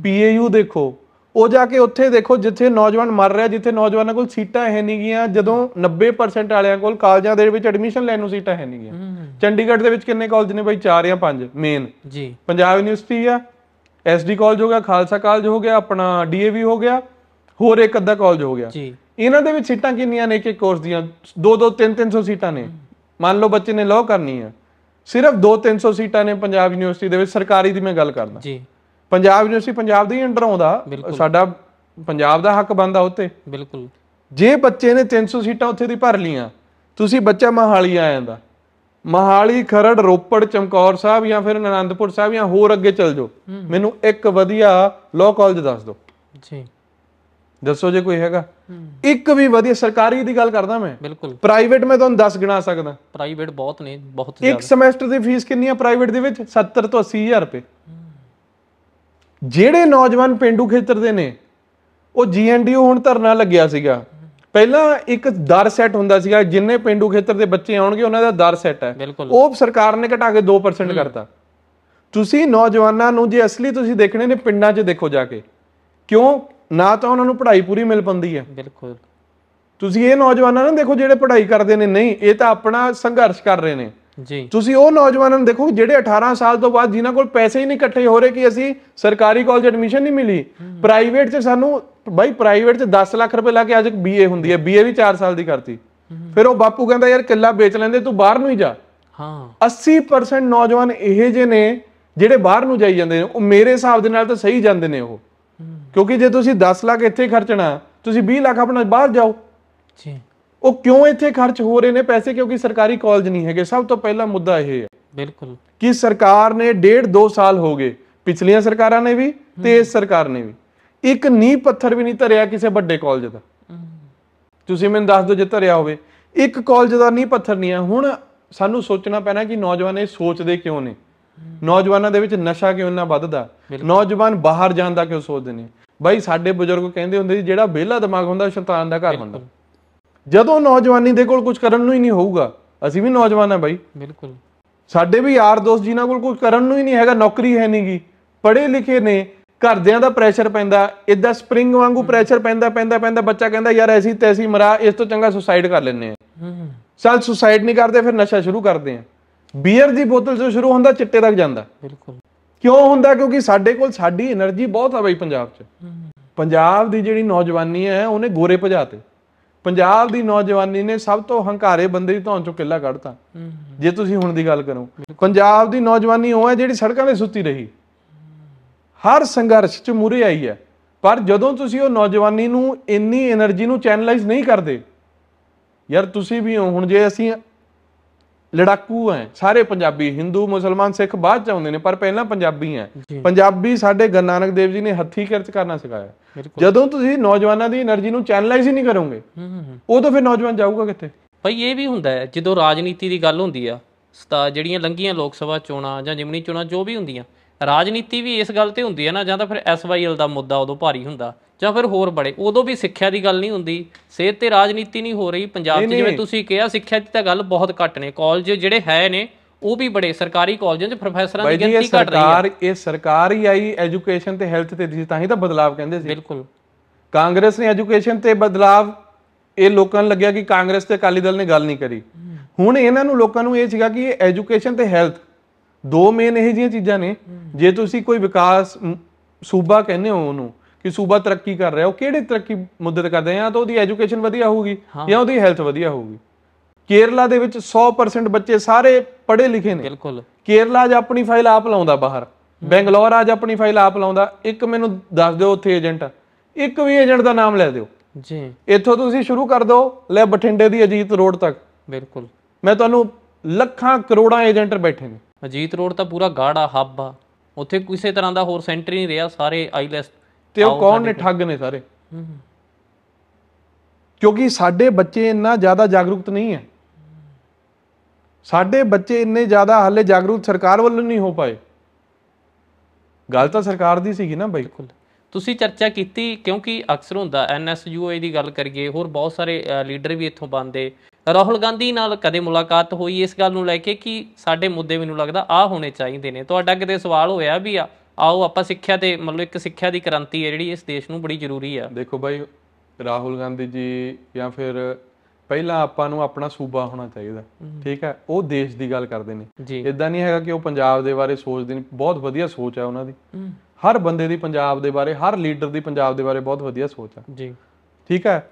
ਪੀਏਯੂ ਦੇਖੋ ਉਹ ਜਾ ਕੇ ਉੱਥੇ ਦੇਖੋ ਜਿੱਥੇ ਨੌਜਵਾਨ ਮਰ ਰਿਹਾ ਜਿੱਥੇ ਨੌਜਵਾਨਾਂ ਕੋਲ ਸੀਟਾਂ ਹੈ ਨਹੀਂ ਗਿਆ ਜਦੋਂ 90% ਵਾਲਿਆਂ ਕੋਲ ਕਾਲਜਾਂ ਦੇ ਵਿੱਚ ਐਡਮਿਸ਼ਨ ਲੈਣ ਨੂੰ ਸੀਟਾਂ ਹੈ ਨਹੀਂ ਗਿਆ ਚੰਡੀਗੜ੍ਹ ਦੇ ਵਿੱਚ ਕਿੰਨੇ ਕਾਲਜ ਨੇ ਬਾਈ 4 ਜਾਂ 5 ਮੇਨ ਜੀ ਪੰਜਾਬ ਯੂਨੀਵਰਸਿਟੀ ਆ ਐਸਡੀ ਕਾਲਜ ਹੋ ਗਿਆ ਖਾਲਸਾ ਕਾਲਜ ਹੋ ਗਿਆ ਆਪਣਾ ਡੀਏਵੀ ਹੋ ਗਿਆ ਹੋਰ ਇੱਕ ਅੱਧਾ ਕਾਲਜ ਹੋ ਗਿਆ ਜੀ ਇਹਨਾਂ ਦੇ ਵਿੱਚ ਸੀਟਾਂ ਕਿੰਨੀਆਂ ਨੇ ਇੱਕ ਇੱਕ ਕੋਰਸ ਦੀਆਂ 2 2 3 300 ਸੀਟਾਂ ਨੇ ਮੰਨ ਲਓ ਬੱਚੇ ਨੇ ਲਾਅ ਕਰਨੀ ਹੈ ਸਿਰਫ 2 300 ਸੀਟਾਂ ਨੇ ਪੰਜਾਬ ਯੂਨੀਵਰਸਿਟੀ ਦੇ ਵਿੱਚ ਸਰਕਾਰੀ ਦੀ ਮੈਂ ਗੱਲ ਕਰਦਾ ਜੀ ਪੰਜਾਬ ਯੂਨੀਵਰਸਿਟੀ ਪੰਜਾਬ ਦੇ ਹੀ ਅੰਡਰ ਆਉਂਦਾ ਸਾਡਾ ਪੰਜਾਬ ਦਾ ਹੱਕ ਬੰਦਾ ਉੱਤੇ ਬਿਲਕੁਲ ਜੇ ਬੱਚੇ ਨੇ 300 ਸੀਟਾਂ ਉੱਥੇ ਦੀ ਭਰ ਲੀਆਂ ਤੁਸੀਂ ਬੱਚਾ ਮਹਾਲੀ ਆ ਜਾਂਦਾ ਮਹਾਲੀ ਖਰੜ ਰੋਪੜ ਚਮਕੌਰ ਸਾਹਿਬ ਜਾਂ ਫਿਰ ਆਨੰਦਪੁਰ ਸਾਹਿਬ ਜਾਂ ਹੋਰ ਅੱਗੇ ਚਲ ਜਾਓ ਮੈਨੂੰ ਇੱਕ ਵਧੀਆ ਲਾਅ ਕਾਲਜ ਦੱਸ ਦਿਓ ਜੀ ਦੱਸੋ ਜੇ ਕੋਈ ਹੈਗਾ ਇੱਕ ਵੀ ਵਧੀਆ ਸਰਕਾਰੀ ਦੀ ਗੱਲ ਕਰਦਾ ਮੈਂ ਬਿਲਕੁਲ ਪ੍ਰਾਈਵੇਟ ਮੈਂ ਤੁਹਾਨੂੰ 10 ਗਿਣਾ ਸਕਦਾ ਪ੍ਰਾਈਵੇਟ ਬਹੁਤ ਨੇ ਬਹੁਤ ਜ਼ਿਆਦਾ ਇੱਕ ਸਮੈਸਟਰ ਦੀ ਫੀਸ ਕਿੰਨੀ ਹੈ ਪ੍ਰਾਈਵੇਟ ਦੇ ਵਿੱਚ 70 ਤੋਂ 80000 ਰੁਪਏ ਜਿਹੜੇ ਨੌਜਵਾਨ ਪਿੰਡੂ ਖੇਤਰ ਦੇ ਨੇ ਉਹ ਜੀਐਨਡੀਓ ਹੁਣ ਧਰਨਾ ਲੱਗਿਆ ਸੀਗਾ ਪਹਿਲਾਂ ਇੱਕ ਦਰ ਸੈੱਟ ਹੁੰਦਾ ਸੀਗਾ ਜਿੰਨੇ ਪਿੰਡੂ ਖੇਤਰ ਦੇ ਬੱਚੇ ਆਉਣਗੇ ਉਹਨਾਂ ਦਾ ਦਰ ਸੈੱਟ ਹੈ ਉਹ ਸਰਕਾਰ ਨੇ ਘਟਾ ਕੇ 2% ਕਰਤਾ ਤੁਸੀਂ ਨੌਜਵਾਨਾਂ ਨੂੰ ਜੇ ਅਸਲੀ ਤੁਸੀਂ ਦੇਖਣੇ ਨੇ ਪਿੰਡਾਂ 'ਚ ਦੇਖੋ ਜਾ ਕੇ ਕਿਉਂ ਨਾ ਤਾਂ ਉਹਨਾਂ ਨੂੰ ਪੜ੍ਹਾਈ ਪੂਰੀ ਮਿਲ ਪੰਦੀ ਹੈ ਬਿਲਕੁਲ ਤੁਸੀਂ ਇਹ ਨੌਜਵਾਨਾਂ ਨੂੰ ਦੇਖੋ ਜਿਹੜੇ ਪੜ੍ਹਾਈ ਕਰਦੇ ਨੇ ਨਹੀਂ ਇਹ ਤਾਂ ਆਪਣਾ ਸੰਘਰਸ਼ ਕਰ ਰਹੇ ਨੇ ਜੀ ਤੁਸੀਂ ਉਹ ਨੌਜਵਾਨਾਂ ਨੂੰ ਦੇਖੋ ਜਿਹੜੇ 18 ਸਾਲ ਤੋਂ ਬਾਅਦ ਜਿਨ੍ਹਾਂ ਕੋਲ ਪੈਸੇ ਹੀ ਨਹੀਂ ਇਕੱਠੇ ਹੋ ਰਹੇ ਕਿ ਅਸੀਂ ਸਰਕਾਰੀ ਕਾਲਜ ਐਡਮਿਸ਼ਨ ਨਹੀਂ ਮਿਲੀ ਪ੍ਰਾਈਵੇਟ 'ਚ ਸਾਨੂੰ ਬਾਈ ਪ੍ਰਾਈਵੇਟ 'ਚ 10 ਲੱਖ ਰੁਪਏ ਲਾ ਕੇ ਅੱਜ ਬੀਏ ਹੁੰਦੀ ਹੈ ਬੀਏ ਵੀ 4 ਸਾਲ ਦੀ ਕਰਤੀ ਫਿਰ ਉਹ ਬਾਪੂ ਕਹਿੰਦਾ ਯਾਰ ਕਿੱਲਾ ਵੇਚ ਲੈਂਦੇ ਤੂੰ ਬਾਹਰ ਨੂੰ ਹੀ ਜਾ ਹਾਂ 80% ਨੌਜਵਾਨ ਇਹ ਜੇ ਨੇ ਜਿਹੜੇ ਬਾਹਰ ਨੂੰ ਜਾਈ ਜਾਂਦੇ ਨੇ ਉਹ ਮੇਰੇ ਹਿਸਾਬ ਦੇ ਨਾਲ ਤਾਂ ਸਹੀ ਜਾਂਦੇ ਨੇ ਉਹ ਕਿਉਂਕਿ ਜੇ ਤੁਸੀਂ 10 ਲੱਖ ਇੱਥੇ ਖਰਚਣਾ ਤੁਸੀਂ 20 ਲੱਖ ਆਪਣਾ ਬਾਹਰ ਜਾਓ ਜੀ ਉਹ ਕਿਉਂ ਇੱਥੇ ਖਰਚ ਹੋ ਰਹੇ ਨੇ ਪੈਸੇ ਕਿਉਂਕਿ ਸਰਕਾਰੀ ਕਾਲਜ ਨਹੀਂ ਹੈਗੇ ਸਭ ਤੋਂ ਪਹਿਲਾ ਮੁੱਦਾ ਇਹ ਹੈ ਬਿਲਕੁਲ ਕਿ ਸਰਕਾਰ ਨੇ ਡੇਢ 2 ਸਾਲ ਹੋ ਗਏ ਪਿਛਲੀਆਂ ਸਰਕਾਰਾਂ ਨੇ ਵੀ ਤੇ ਇਸ ਸਰਕਾਰ ਨੇ ਵੀ ਇੱਕ ਨੀ ਪੱਥਰ ਵੀ ਨਹੀਂ ਧਰਿਆ ਕਿਸੇ ਵੱਡੇ ਕਾਲਜ ਦਾ ਤੁਸੀਂ ਮੈਨੂੰ ਦੱਸ ਦਿਓ ਜੇ ਧਰਿਆ ਹੋਵੇ ਇੱਕ ਕਾਲਜ ਦਾ ਨੀ ਪੱਥਰ ਨਹੀਂ ਹੈ ਹੁਣ ਸਾਨੂੰ ਸੋਚਣਾ ਪੈਣਾ ਕਿ ਨੌਜਵਾਨ ਇਹ ਸੋਚਦੇ ਕਿਉਂ ਨੇ ਨੌਜਵਾਨਾਂ ਦੇ ਵਿੱਚ ਨਸ਼ਾ ਕਿਉਂ ਇੰਨਾ ਵੱਧਦਾ ਨੌਜਵਾਨ ਬਾਹਰ ਜਾਣ ਦਾ ਕਿਉਂ ਸੋਚਦੇ ਨੇ ਬਾਈ ਸਾਡੇ ਬਜ਼ੁਰਗ ਕਹਿੰਦੇ ਹੁੰਦੇ ਸੀ ਜਿਹੜਾ ਵਿਹਲਾ ਦਿਮਾਗ ਹੁੰਦਾ ਸ਼ੈਤਾਨ ਦਾ ਘਰ ਹੁੰਦਾ ਜਦੋਂ ਨੌਜਵਾਨੀ ਦੇ ਕੋਲ ਕੁਝ ਕਰਨ ਨੂੰ ਹੀ ਨਹੀਂ ਹੋਊਗਾ ਅਸੀਂ ਵੀ ਨੌਜਵਾਨ ਆ ਬਾਈ ਬਿਲਕੁਲ ਸਾਡੇ ਵੀ ਯਾਰ ਦੋਸਤ ਜਿਨ੍ਹਾਂ ਕੋਲ ਕੁਝ ਕਰਨ ਨੂੰ ਹੀ ਨਹੀਂ ਹੈਗਾ ਨੌਕਰੀ ਹੈ ਨਹੀਂਗੀ ਪੜ੍ਹੇ ਲਿਖੇ ਨੇ ਘਰਦਿਆਂ ਦਾ ਪ੍ਰੈਸ਼ਰ ਪੈਂਦਾ ਇਦਾਂ ਸਪ੍ਰਿੰਗ ਵਾਂਗੂ ਪ੍ਰੈਸ਼ਰ ਪੈਂਦਾ ਪੈਂਦਾ ਪੈਂਦਾ ਬੱਚਾ ਕਹਿੰਦਾ ਯਾਰ ਐਸੀ ਤੈਸੀ ਮਰਾ ਇਸ ਤੋਂ ਚੰਗਾ ਸੁਸਾਈਡ ਕਰ ਲੈਨੇ ਆ ਚਲ ਸੁਸਾਈਡ ਨਹੀਂ ਕਰਦੇ ਫਿਰ ਨਸ਼ਾ ਸ਼ੁਰੂ ਕਰਦੇ ਆ ਬੀਅਰ ਦੀ ਬੋਤਲ ਤੋਂ ਸ਼ੁਰੂ ਹੁੰਦਾ ਚਿੱਟੇ ਤੱਕ ਜਾਂਦਾ ਬਿਲਕੁਲ ਕਿਉਂ ਹੁੰਦਾ ਕਿਉਂਕਿ ਸਾਡੇ ਕੋਲ ਸਾਡੀ એનર્ਜੀ ਬਹੁਤ ਆ ਬਈ ਪੰਜਾਬ 'ਚ ਪੰਜਾਬ ਦੀ ਜਿਹੜੀ ਨੌਜਵਾਨੀ ਹੈ ਉਹਨੇ ਗੋਰੇ ਭਜਾਤੇ ਪੰਜਾਬ ਦੀ ਨੌਜਵਾਨੀ ਨੇ ਸਭ ਤੋਂ ਹੰਕਾਰੇ ਬੰਦੇ ਦੀ ਧੌਣ ਚੋਂ ਕਿੱਲਾ ਕੱਢਤਾ ਜੇ ਤੁਸੀਂ ਹੁਣ ਦੀ ਗੱਲ ਕਰੋ ਪੰਜਾਬ ਦੀ ਨੌਜਵਾਨੀ ਉਹ ਹੈ ਜਿਹੜੀ ਸੜਕਾਂ 'ਤੇ ਸੁੱਤੀ ਰਹੀ ਹਰ ਸੰਘਰਸ਼ 'ਚ ਮੁਰੇ ਆਈ ਹੈ ਪਰ ਜਦੋਂ ਤੁਸੀਂ ਉਹ ਨੌਜਵਾਨੀ ਨੂੰ ਇੰਨੀ એનર્ਜੀ ਨੂੰ ਚੈਨਲਾਈਜ਼ ਨਹੀਂ ਕਰਦੇ ਯਾਰ ਤੁਸੀਂ ਵੀ ਹੁਣ ਜੇ ਅਸੀਂ ਲੜਾਕੂ ਹੈ ਸਾਰੇ ਪੰਜਾਬੀ ਹਿੰਦੂ ਮੁਸਲਮਾਨ ਸਿੱਖ ਬਾਅਦ ਚ ਆਉਂਦੇ ਨੇ ਪਰ ਪਹਿਲਾਂ ਪੰਜਾਬੀ ਹੈ ਪੰਜਾਬੀ ਸਾਡੇ ਗੁਰੂ ਨਾਨਕ ਦੇਵ ਜੀ ਨੇ ਹੱਥੀ ਕਿਰਤ ਕਰਨਾ ਸਿਖਾਇਆ ਜਦੋਂ ਤੁਸੀਂ ਨੌਜਵਾਨਾਂ ਦੀ એનર્ਜੀ ਨੂੰ ਚੈਨਲਾਈਜ਼ ਹੀ ਨਹੀਂ ਕਰੋਗੇ ਉਹ ਤਾਂ ਫਿਰ ਨੌਜਵਾਨ ਜਾਊਗਾ ਕਿੱਥੇ ਭਾਈ ਇਹ ਵੀ ਹੁੰਦਾ ਹੈ ਜਦੋਂ ਰਾਜਨੀਤੀ ਦੀ ਗੱਲ ਹੁੰਦੀ ਆ ਸਤਾ ਜਿਹੜੀਆਂ ਲੰਗੀਆਂ ਲੋਕ ਸਭਾ ਚੋਣਾਂ ਜਾਂ ਜਿਮਨੀ ਚੋਣਾਂ ਜੋ ਵੀ ਹੁੰਦੀਆਂ ਰਾਜਨੀਤੀ ਵੀ ਇਸ ਗੱਲ ਤੇ ਹੁੰਦੀ ਹੈ ਨਾ ਜਾਂ ਤਾਂ ਫਿਰ ਐਸਵਾਈਐਲ ਦਾ ਮੁੱਦਾ ਉਦੋਂ ਭਾਰੀ ਹੁੰਦਾ ਜਾਂ ਫਿਰ ਹੋਰ ਬੜੇ ਉਦੋਂ ਵੀ ਸਿੱਖਿਆ ਦੀ ਗੱਲ ਨਹੀਂ ਹੁੰਦੀ ਸਿਹਤ ਤੇ ਰਾਜਨੀਤੀ ਨਹੀਂ ਹੋ ਰਹੀ ਪੰਜਾਬ 'ਚ ਜਿਵੇਂ ਤੁਸੀਂ ਕਿਹਾ ਸਿੱਖਿਆ ਦੀ ਤਾਂ ਗੱਲ ਬਹੁਤ ਘੱਟ ਨੇ ਕਾਲਜ ਜਿਹੜੇ ਹੈ ਨੇ ਉਹ ਵੀ ਬੜੇ ਸਰਕਾਰੀ ਕਾਲਜਾਂ 'ਚ ਪ੍ਰੋਫੈਸਰਾਂ ਦੀ ਗਿਣਤੀ ਘਟ ਰਹੀ ਹੈ ਸਰਕਾਰ ਇਹ ਸਰਕਾਰ ਹੀ ਆਈ ਐਜੂਕੇਸ਼ਨ ਤੇ ਹੈਲਥ ਤੇ ਦੀ ਤਾਂ ਹੀ ਤਾਂ ਬਦਲਾਅ ਕਹਿੰਦੇ ਸੀ ਬਿਲਕੁਲ ਕਾਂਗਰਸ ਨੇ ਐਜੂਕੇਸ਼ਨ ਤੇ ਬਦਲਾਅ ਇਹ ਲੋਕਾਂ ਨੂੰ ਲੱਗਿਆ ਕਿ ਕਾਂਗਰਸ ਤੇ ਅਕਾਲੀ ਦਲ ਨੇ ਗੱਲ ਨਹੀਂ ਕਰੀ ਹੁਣ ਇਹਨਾਂ ਨੂੰ ਲੋਕਾਂ ਨੂੰ ਇਹ ਸੀਗਾ ਕਿ ਇਹ ਐਜੂਕੇਸ਼ਨ ਤੇ ਹੈਲਥ ਦੋ ਮੇਨ ਇਹ ਜੀਆਂ ਚੀਜ਼ਾਂ ਨੇ ਜੇ ਤੁਸੀਂ ਕੋਈ ਵਿਕਾਸ ਸੂਬਾ ਕਹਿੰਦੇ ਹੋ ਉਹਨੂੰ ਕਿ ਸੂਬਾ ਤਰੱਕੀ ਕਰ ਰਿਹਾ ਉਹ ਕਿਹੜੇ ਤਰੱਕੀ ਮੁੱਦੇ ਤੇ ਕਰਦੇ ਆ ਤਾਂ ਉਹਦੀ ਐਜੂਕੇਸ਼ਨ ਵਧੀਆ ਹੋਊਗੀ ਜਾਂ ਉਹਦੀ ਹੈਲਥ ਵਧੀਆ ਹੋਊਗੀ ਕੇਰਲਾ ਦੇ ਵਿੱਚ 100% ਬੱਚੇ ਸਾਰੇ ਪੜ੍ਹੇ ਲਿਖੇ ਨੇ ਬਿਲਕੁਲ ਕੇਰਲਾ ਜ ਆਪਣੀ ਫਾਈਲ ਆਪ ਲਾਉਂਦਾ ਬਾਹਰ ਬੈਂਗਲੌਰ ਆ ਜ ਆਪਣੀ ਫਾਈਲ ਆਪ ਲਾਉਂਦਾ ਇੱਕ ਮੈਨੂੰ ਦੱਸ ਦਿਓ ਉੱਥੇ ਏਜੰਟ ਇੱਕ ਵੀ ਏਜੰਟ ਦਾ ਨਾਮ ਲੈ ਦਿਓ ਜੀ ਇੱਥੋਂ ਤੁਸੀਂ ਸ਼ੁਰੂ ਕਰ ਦਿਓ ਲੈ ਬਠਿੰਡੇ ਦੀ ਅਜੀਤ ਰੋਡ ਤੱਕ ਬਿਲਕੁਲ ਮੈਂ ਤੁਹਾਨੂੰ ਲੱਖਾਂ ਕਰੋੜਾਂ ਏਜੰਟ ਬੈਠੇ ਨੇ ਅਜੀਤ ਰੋਡ ਤਾਂ ਪੂਰਾ ਗਾੜਾ ਹੱਬ ਆ ਉੱਥੇ ਕਿਸੇ ਤਰ੍ਹਾਂ ਦਾ ਹੋਰ ਸੈਂਟਰ ਨਹੀਂ ਰਿਹਾ ਸਾਰੇ ਆਈਲੈਸ ਤੇ ਉਹ ਕੌਣ ਨੇ ਠੱਗ ਨੇ ਸਾਰੇ ਕਿਉਂਕਿ ਸਾਡੇ ਬੱਚੇ ਇੰਨਾ ਜ਼ਿਆਦਾ ਜਾਗਰੂਕਤ ਨਹੀਂ ਹੈ ਸਾਡੇ ਬੱਚੇ ਇੰਨੇ ਜ਼ਿਆਦਾ ਹਾਲੇ ਜਾਗਰੂਕ ਸਰਕਾਰ ਵੱਲੋਂ ਨਹੀਂ ਹੋ ਪਾਏ ਗੱਲ ਤਾਂ ਸਰਕਾਰ ਦੀ ਸੀਗੀ ਨਾ ਬਿਲਕੁਲ ਤੁਸੀਂ ਚਰਚਾ ਕੀਤੀ ਕਿਉਂਕਿ ਅਕਸਰ ਹੁੰਦਾ ਐਨਐਸਯੂਏ ਦੀ ਗੱਲ ਕਰੀਏ ਹੋਰ ਬਹੁਤ ਸਾਰੇ ਲੀਡਰ ਵੀ ਇੱਥੋਂ ਬੰਦੇ ਰਾਹੁਲ ਗਾਂਧੀ ਨਾਲ ਕਦੇ ਮੁਲਾਕਾਤ ਹੋਈ ਇਸ ਗੱਲ ਨੂੰ ਲੈ ਕੇ ਕਿ ਸਾਡੇ ਮੁੱਦੇ ਮੈਨੂੰ ਲੱਗਦਾ ਆ ਹੋਣੇ ਚਾਹੀਦੇ ਨੇ ਤੁਹਾਡਾ ਕਿਤੇ ਸਵਾਲ ਹੋਇਆ ਵੀ ਆ ਆਓ ਆਪਾਂ ਸਿੱਖਿਆ ਤੇ ਮਤਲਬ ਇੱਕ ਸਿੱਖਿਆ ਦੀ ਕ੍ਰਾਂਤੀ ਹੈ ਜਿਹੜੀ ਇਸ ਦੇਸ਼ ਨੂੰ ਬੜੀ ਜ਼ਰੂਰੀ ਆ ਦੇਖੋ ਭਾਈ ਰਾਹੁਲ ਗਾਂਧੀ ਜੀ ਜਾਂ ਫਿਰ ਪਹਿਲਾਂ ਆਪਾਂ ਨੂੰ ਆਪਣਾ ਸੂਬਾ ਹੋਣਾ ਚਾਹੀਦਾ ਠੀਕ ਹੈ ਉਹ ਦੇਸ਼ ਦੀ ਗੱਲ ਕਰਦੇ ਨੇ ਇਦਾਂ ਨਹੀਂ ਹੈਗਾ ਕਿ ਉਹ ਪੰਜਾਬ ਦੇ ਬਾਰੇ ਸੋਚਦੇ ਨੇ ਬਹੁਤ ਵਧੀਆ ਸੋਚ ਹੈ ਉਹਨਾਂ ਦੀ ਹਰ ਬੰਦੇ ਦੀ ਪੰਜਾਬ ਦੇ ਬਾਰੇ ਹਰ ਲੀਡਰ ਦੀ ਪੰਜਾਬ ਦੇ ਬਾਰੇ ਬਹੁਤ ਵਧੀਆ ਸੋਚ ਹੈ ਜੀ ਠੀਕ ਹੈ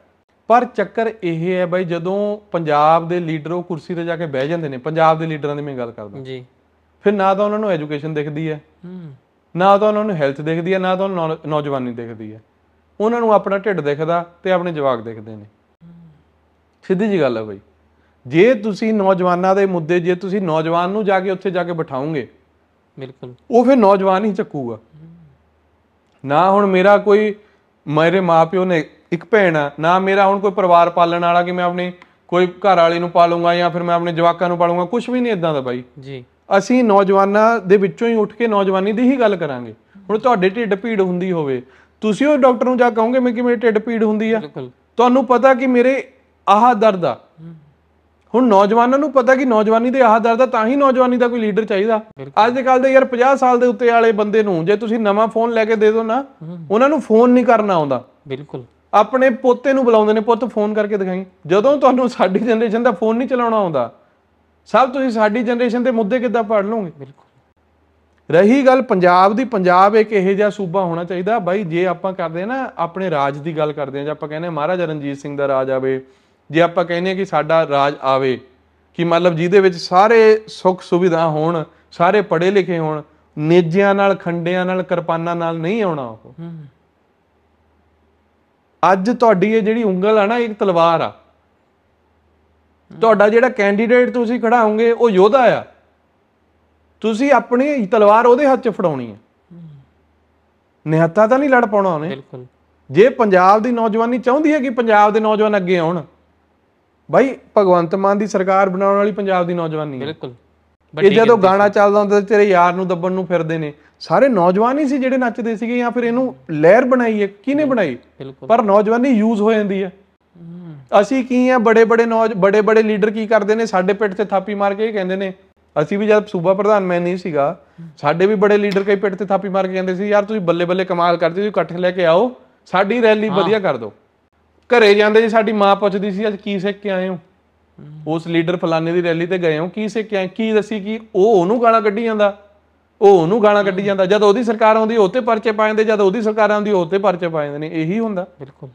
ਪਰ ਚੱਕਰ ਇਹ ਹੈ ਬਾਈ ਜਦੋਂ ਪੰਜਾਬ ਦੇ ਲੀਡਰ ਉਹ ਕੁਰਸੀ ਤੇ ਜਾ ਕੇ ਬਹਿ ਜਾਂਦੇ ਨੇ ਪੰਜਾਬ ਦੇ ਲੀਡਰਾਂ ਦੀ ਮੈਂ ਗੱਲ ਕਰਦਾ ਜੀ ਫਿਰ ਨਾ ਤਾਂ ਉਹਨਾਂ ਨੂੰ ਐਜੂਕੇਸ਼ਨ ਦਿਖਦੀ ਹੈ ਨਾ ਤਾਂ ਉਹਨਾਂ ਨੂੰ ਹੈਲਥ ਦਿਖਦੀ ਹੈ ਨਾ ਤਾਂ ਨੌਜਵਾਨੀ ਦਿਖਦੀ ਹੈ ਉਹਨਾਂ ਨੂੰ ਆਪਣਾ ਢਿੱਡ ਦਿਖਦਾ ਤੇ ਆਪਣੇ ਜਵਾਕ ਦਿਖਦੇ ਨੇ ਸਿੱਧੀ ਜੀ ਗੱਲ ਹੈ ਬਈ ਜੇ ਤੁਸੀਂ ਨੌਜਵਾਨਾਂ ਦੇ ਮੁੱਦੇ ਜੇ ਤੁਸੀਂ ਨੌਜਵਾਨ ਨੂੰ ਜਾ ਕੇ ਉੱਥੇ ਜਾ ਕੇ ਬਿਠਾਉਂਗੇ ਬਿਲਕੁਲ ਉਹ ਫਿਰ ਨੌਜਵਾਨ ਹੀ ਚੱਕੂਗਾ ਨਾ ਹੁਣ ਮੇਰਾ ਕੋਈ ਮੇਰੇ ਮਾਪਿਓ ਨੇ ਇੱਕ ਭੈਣ ਆ ਨਾ ਮੇਰਾ ਹੁਣ ਕੋਈ ਪਰਿਵਾਰ ਪਾਲਣ ਵਾਲਾ ਕਿ ਮੈਂ ਆਪਣੇ ਕੋਈ ਘਰ ਵਾਲੇ ਨੂੰ ਪਾਲੂਗਾ ਜਾਂ ਫਿਰ ਮੈਂ ਆਪਣੇ ਜਵਾਕਾਂ ਨੂੰ ਪਾਲੂਗਾ ਕੁਝ ਵੀ ਨਹੀਂ ਇਦਾਂ ਦਾ ਬਾਈ ਜੀ ਅਸੀਂ ਨੌਜਵਾਨਾਂ ਦੇ ਵਿੱਚੋਂ ਹੀ ਉੱਠ ਕੇ ਨੌਜਵਾਨੀ ਦੀ ਹੀ ਗੱਲ ਕਰਾਂਗੇ ਹੁਣ ਤੁਹਾਡੇ ਢਿੱਡ ਪੀੜ ਹੁੰਦੀ ਹੋਵੇ ਤੁਸੀਂ ਉਹ ਡਾਕਟਰ ਨੂੰ ਜਾ ਕਹੋਗੇ ਮੈਂ ਕਿ ਮੇਰੇ ਢਿੱਡ ਪੀੜ ਹੁੰਦੀ ਆ ਬਿਲਕੁਲ ਤੁਹਾਨੂੰ ਪਤਾ ਕਿ ਮੇਰੇ ਆਹ ਦਰਦ ਆ ਹੁਣ ਨੌਜਵਾਨਾਂ ਨੂੰ ਪਤਾ ਕਿ ਨੌਜਵਾਨੀ ਦੇ ਆਹ ਦਰਦ ਆ ਤਾਂ ਹੀ ਨੌਜਵਾਨੀ ਦਾ ਕੋਈ ਲੀਡਰ ਚਾਹੀਦਾ ਅੱਜ ਦੇ ਕੱਲ ਦੇ ਯਾਰ 50 ਸਾਲ ਦੇ ਉੱਤੇ ਵਾਲੇ ਬੰਦੇ ਨੂੰ ਜੇ ਤੁਸੀਂ ਨਵਾਂ ਫੋਨ ਲੈ ਕੇ ਦੇ ਦੋ ਨਾ ਉਹਨਾਂ ਨੂੰ ਫੋਨ ਨਹੀਂ ਕਰਨਾ ਆਉਂਦਾ ਬਿਲਕੁਲ ਆਪਣੇ ਪੋਤੇ ਨੂੰ ਬੁਲਾਉਂਦੇ ਨੇ ਪੁੱਤ ਫੋਨ ਕਰਕੇ ਦਿਖਾਈ ਜਦੋਂ ਤੁਹਾਨੂੰ ਸਾਡੀ ਜਨਰੇਸ਼ਨ ਦਾ ਫੋਨ ਨਹੀਂ ਚਲਾਉਣਾ ਆਉਂਦਾ ਸਭ ਤੁਸੀਂ ਸਾਡੀ ਜਨਰੇਸ਼ਨ ਦੇ ਮੁੱਦੇ ਕਿੱਦਾਂ ਪੜ ਲਓਗੇ ਬਿਲਕੁਲ ਰਹੀ ਗੱਲ ਪੰਜਾਬ ਦੀ ਪੰਜਾਬ ਇੱਕ ਇਹੋ ਜਿਹਾ ਸੂਬਾ ਹੋਣਾ ਚਾਹੀਦਾ ਬਾਈ ਜੇ ਆਪਾਂ ਕਰਦੇ ਨਾ ਆਪਣੇ ਰਾਜ ਦੀ ਗੱਲ ਕਰਦੇ ਆ ਜਾਂ ਆਪਾਂ ਕਹਿੰਦੇ ਮਹਾਰਾਜਾ ਰਣਜੀਤ ਸਿੰਘ ਦਾ ਰਾਜ ਆਵੇ ਜੇ ਆਪਾਂ ਕਹਿੰਦੇ ਕਿ ਸਾਡਾ ਰਾਜ ਆਵੇ ਕਿ ਮਤਲਬ ਜਿਹਦੇ ਵਿੱਚ ਸਾਰੇ ਸੁੱਖ ਸੁਵਿਧਾ ਹੋਣ ਸਾਰੇ ਪੜ੍ਹੇ ਲਿਖੇ ਹੋਣ ਨੇਜਿਆਂ ਨਾਲ ਖੰਡਿਆਂ ਨਾਲ ਕਿਰਪਾਨਾਂ ਨਾਲ ਨਹੀਂ ਆਉਣਾ ਉਹ ਅੱਜ ਤੁਹਾਡੀ ਇਹ ਜਿਹੜੀ ਉਂਗਲ ਆ ਨਾ ਇੱਕ ਤਲਵਾਰ ਆ ਤੁਹਾਡਾ ਜਿਹੜਾ ਕੈਂਡੀਡੇਟ ਤੁਸੀਂ ਖੜਾਉਂਗੇ ਉਹ ਯੋਧਾ ਆ ਤੁਸੀਂ ਆਪਣੀ ਤਲਵਾਰ ਉਹਦੇ ਹੱਥ 'ਚ ਫੜਾਉਣੀ ਹੈ ਨਿਹੱਤਾ ਤਾਂ ਨਹੀਂ ਲੜ ਪਾਉਣਾ ਉਹਨੇ ਬਿਲਕੁਲ ਜੇ ਪੰਜਾਬ ਦੀ ਨੌਜਵਾਨੀ ਚਾਹੁੰਦੀ ਹੈ ਕਿ ਪੰਜਾਬ ਦੇ ਨੌਜਵਾਨ ਅੱਗੇ ਆਉਣ ਭਾਈ ਭਗਵੰਤ ਮਾਨ ਦੀ ਸਰਕਾਰ ਬਣਾਉਣ ਵਾਲੀ ਪੰਜਾਬ ਦੀ ਨੌਜਵਾਨੀ ਹੈ ਬਿਲਕੁਲ ਇਹ ਜਦੋਂ ਗਾਣਾ ਚੱਲਦਾ ਹੁੰਦਾ ਤੇਰੇ ਯਾਰ ਨੂੰ ਦੱਬਣ ਨੂੰ ਫਿਰਦੇ ਨੇ ਸਾਰੇ ਨੌਜਵਾਨ ਹੀ ਸੀ ਜਿਹੜੇ ਨੱਚਦੇ ਸੀਗੇ ਜਾਂ ਫਿਰ ਇਹਨੂੰ ਲਹਿਰ ਬਣਾਈ ਹੈ ਕਿਹਨੇ ਬਣਾਈ ਪਰ ਨੌਜਵਾਨੀ ਯੂਜ਼ ਹੋ ਜਾਂਦੀ ਹੈ ਅਸੀਂ ਕੀ ਆ ਬੜੇ ਬੜੇ ਨੌਜ ਬੜੇ ਬੜੇ ਲੀਡਰ ਕੀ ਕਰਦੇ ਨੇ ਸਾਡੇ ਪਿੱਠ ਤੇ ਥਾਪੀ ਮਾਰ ਕੇ ਕਹਿੰਦੇ ਨੇ ਅਸੀਂ ਵੀ ਜਦ ਸੂਬਾ ਪ੍ਰਧਾਨ ਮੈਂ ਨਹੀਂ ਸੀਗਾ ਸਾਡੇ ਵੀ ਬੜੇ ਲੀਡਰ ਕਈ ਪਿੱਠ ਤੇ ਥਾਪੀ ਮਾਰ ਕੇ ਕਹਿੰਦੇ ਸੀ ਯਾਰ ਤੁਸੀਂ ਬੱਲੇ ਬੱਲੇ ਕਮਾਲ ਕਰਦੇ ਹੋ ਇਕੱਠੇ ਲੈ ਕੇ ਆਓ ਸਾਡੀ ਰੈਲੀ ਵਧੀਆ ਕਰ ਦਿਓ ਘਰੇ ਜਾਂਦੇ ਜੀ ਸਾਡੀ ਮਾਂ ਪੁੱਛਦੀ ਸੀ ਅੱਜ ਕੀ ਸਿੱਖ ਕੇ ਆਏ ਹੋ ਉਸ ਲੀਡਰ ਫਲਾਣੇ ਦੀ ਰੈਲੀ ਤੇ ਗਏ ਹੋ ਕੀ ਸਿੱਖ ਕੇ ਆਏ ਕੀ ਦੱਸੀ ਕੀ ਉਹ ਉਹਨੂੰ ਗਾਲਾਂ ਕੱਢੀ ਜਾਂਦਾ ਉਹ ਉਹਨੂੰ ਗਾਲਾਂ ਕੱਢੀ ਜਾਂਦਾ ਜਦ ਉਹਦੀ ਸਰਕਾਰ ਆਉਂਦੀ ਉਹ ਤੇ ਪਰਚੇ ਪਾ ਜਾਂਦੇ ਜਦ ਉਹਦੀ ਸਰਕਾਰ ਆਉਂਦੀ ਉਹ ਤੇ ਪਰਚੇ ਪਾ ਜਾਂਦੇ ਨੇ ਇਹੀ ਹੁੰਦਾ ਬਿਲਕੁਲ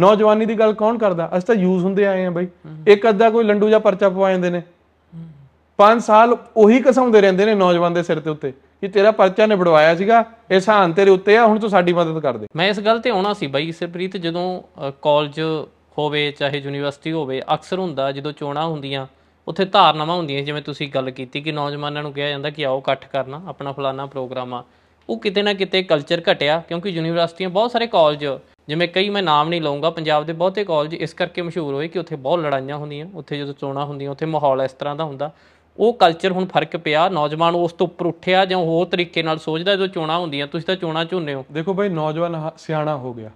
ਨੌਜਵਾਨੀ ਦੀ ਗੱਲ ਕੌਣ ਕਰਦਾ ਅਸੀਂ ਤਾਂ ਯੂਜ਼ ਹੁੰਦੇ ਆਏ ਆ ਬਾਈ ਇੱਕ ਅੱਧਾ ਕੋਈ ਲੰਡੂ ਜਾਂ ਪਰਚਾ ਪਵਾ ਜਾਂਦੇ ਨੇ 5 ਸਾਲ ਉਹੀ ਕਸਾਉਂਦੇ ਰਹਿੰਦੇ ਨੇ ਨੌਜਵਾਨ ਦੇ ਸਿਰ ਤੇ ਉੱਤੇ ਕਿ ਤੇਰਾ ਪਰਚਾ ਨਿਬੜਵਾਇਆ ਸੀਗਾ ਇਹਸਾਨ ਤੇਰੇ ਉੱਤੇ ਆ ਹੁਣ ਤੂੰ ਸਾਡੀ ਮਦਦ ਕਰ ਦੇ ਮੈਂ ਇਸ ਗੱਲ ਤੇ ਆਉਣਾ ਸੀ ਬਾਈ ਸਰਪ੍ਰੀਤ ਜਦੋਂ ਕਾਲਜ ਹੋਵੇ ਚਾਹੇ ਯੂਨੀਵਰਸਿਟੀ ਹੋਵੇ ਅਕਸਰ ਹੁੰਦਾ ਜਦੋਂ ਚੋਣਾਂ ਹੁੰਦੀਆਂ ਉੱਥੇ ਧਾਰਨਾਵਾਂ ਹੁੰਦੀਆਂ ਜਿਵੇਂ ਤੁਸੀਂ ਗੱਲ ਕੀਤੀ ਕਿ ਨੌਜਵਾਨਾਂ ਨੂੰ ਕਿਹਾ ਜਾਂਦਾ ਕਿ ਆਓ ਇਕੱਠ ਕਰਨਾ ਆਪਣਾ ਫਲਾਣਾ ਪ੍ਰੋਗਰਾਮ ਆ ਉਹ ਕਿਤੇ ਨਾ ਕਿਤੇ ਕਲਚਰ ਘਟਿਆ ਕਿਉਂਕਿ ਯੂਨੀਵਰਸਿਟੀਆਂ ਬਹੁਤ ਸਾਰੇ ਕਾਲਜ ਜਿਵੇਂ ਕਈ ਮੈਂ ਨਾਮ ਨਹੀਂ ਲਵਾਂਗਾ ਪੰਜਾਬ ਦੇ ਬਹੁਤੇ ਕਾਲਜ ਇਸ ਕਰਕੇ ਮਸ਼ਹੂਰ ਹੋਏ ਕਿ ਉੱਥੇ ਬਹੁਤ ਲੜਾਈਆਂ ਹੁੰਦੀਆਂ ਉੱਥੇ ਜਦੋਂ ਚੋਣਾਂ ਹੁੰਦੀਆਂ ਉੱਥੇ ਮਾਹੌਲ ਇਸ ਤਰ੍ਹਾਂ ਦਾ ਹੁੰਦਾ ਉਹ ਕਲਚਰ ਹੁਣ ਫਰਕ ਪਿਆ ਨੌਜਵਾਨ ਉਸ ਤੋਂ ਉੱਪਰ ਉੱਠਿਆ ਜਾਂ ਹੋਰ ਤਰੀਕੇ ਨਾਲ ਸੋਚਦਾ ਜਦੋਂ ਚੋਣਾ ਹੁੰਦੀਆਂ ਤੁਸੀਂ ਤਾਂ ਚੋਣਾ ਝੁੰਨੇ ਹੋ ਦੇਖੋ ਭਾਈ ਨੌਜਵਾਨ ਸਿਆਣਾ ਹੋ ਗਿਆ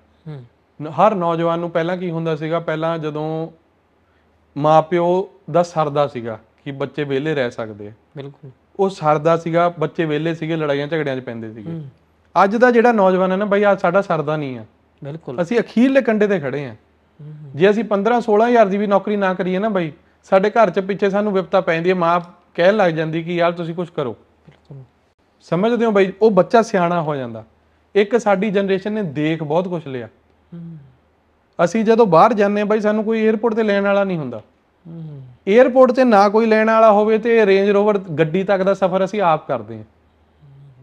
ਹਰ ਨੌਜਵਾਨ ਨੂੰ ਪਹਿਲਾਂ ਕੀ ਹੁੰਦਾ ਸੀਗਾ ਪਹਿਲਾਂ ਜਦੋਂ ਮਾਪਿਓ ਦਾ ਸਰਦਾ ਸੀਗਾ ਕਿ ਬੱਚੇ ਵਿਹਲੇ ਰਹਿ ਸਕਦੇ ਆ ਬਿਲਕੁਲ ਉਹ ਸਰਦਾ ਸੀਗਾ ਬੱਚੇ ਵਿਹਲੇ ਸੀਗੇ ਲੜਾਈਆਂ ਝਗੜਿਆਂ 'ਚ ਪੈਂਦੇ ਸੀਗੇ ਅੱਜ ਦਾ ਜਿਹੜਾ ਨੌਜਵਾਨ ਹੈ ਨਾ ਭਾਈ ਆ ਸਾਡਾ ਸਰਦਾ ਨਹੀਂ ਆ ਬਿਲਕੁਲ ਅਸੀਂ ਅਖੀਰਲੇ ਕੰਡੇ ਤੇ ਖੜੇ ਆ ਜੇ ਅਸੀਂ 15 16000 ਦੀ ਵੀ ਨੌਕਰੀ ਨਾ ਕਰੀਏ ਨਾ ਭਾਈ ਸਾਡੇ ਘਰ 'ਚ ਪਿੱਛੇ ਸਾਨੂੰ ਵਿਪਤਾ ਪੈਂਦੀ ਹੈ ਮਾਂ ਕਹਿਣ ਲੱਗ ਜਾਂਦੀ ਕਿ ਯਾਰ ਤੁਸੀਂ ਕੁਝ ਕਰੋ ਸਮਝਦੇ ਹੋ ਬਾਈ ਉਹ ਬੱਚਾ ਸਿਆਣਾ ਹੋ ਜਾਂਦਾ ਇੱਕ ਸਾਡੀ ਜਨਰੇਸ਼ਨ ਨੇ ਦੇਖ ਬਹੁਤ ਕੁਝ ਲਿਆ ਅਸੀਂ ਜਦੋਂ ਬਾਹਰ ਜਾਂਦੇ ਹਾਂ ਬਾਈ ਸਾਨੂੰ ਕੋਈ 에어ਪੋਰਟ ਤੇ ਲੈਣ ਵਾਲਾ ਨਹੀਂ ਹੁੰਦਾ 에어ਪੋਰਟ ਤੇ ਨਾ ਕੋਈ ਲੈਣ ਵਾਲਾ ਹੋਵੇ ਤੇ ਰੇਂਜ ਰੋਵਰ ਗੱਡੀ ਤੱਕ ਦਾ ਸਫ਼ਰ ਅਸੀਂ ਆਪ ਕਰਦੇ ਹਾਂ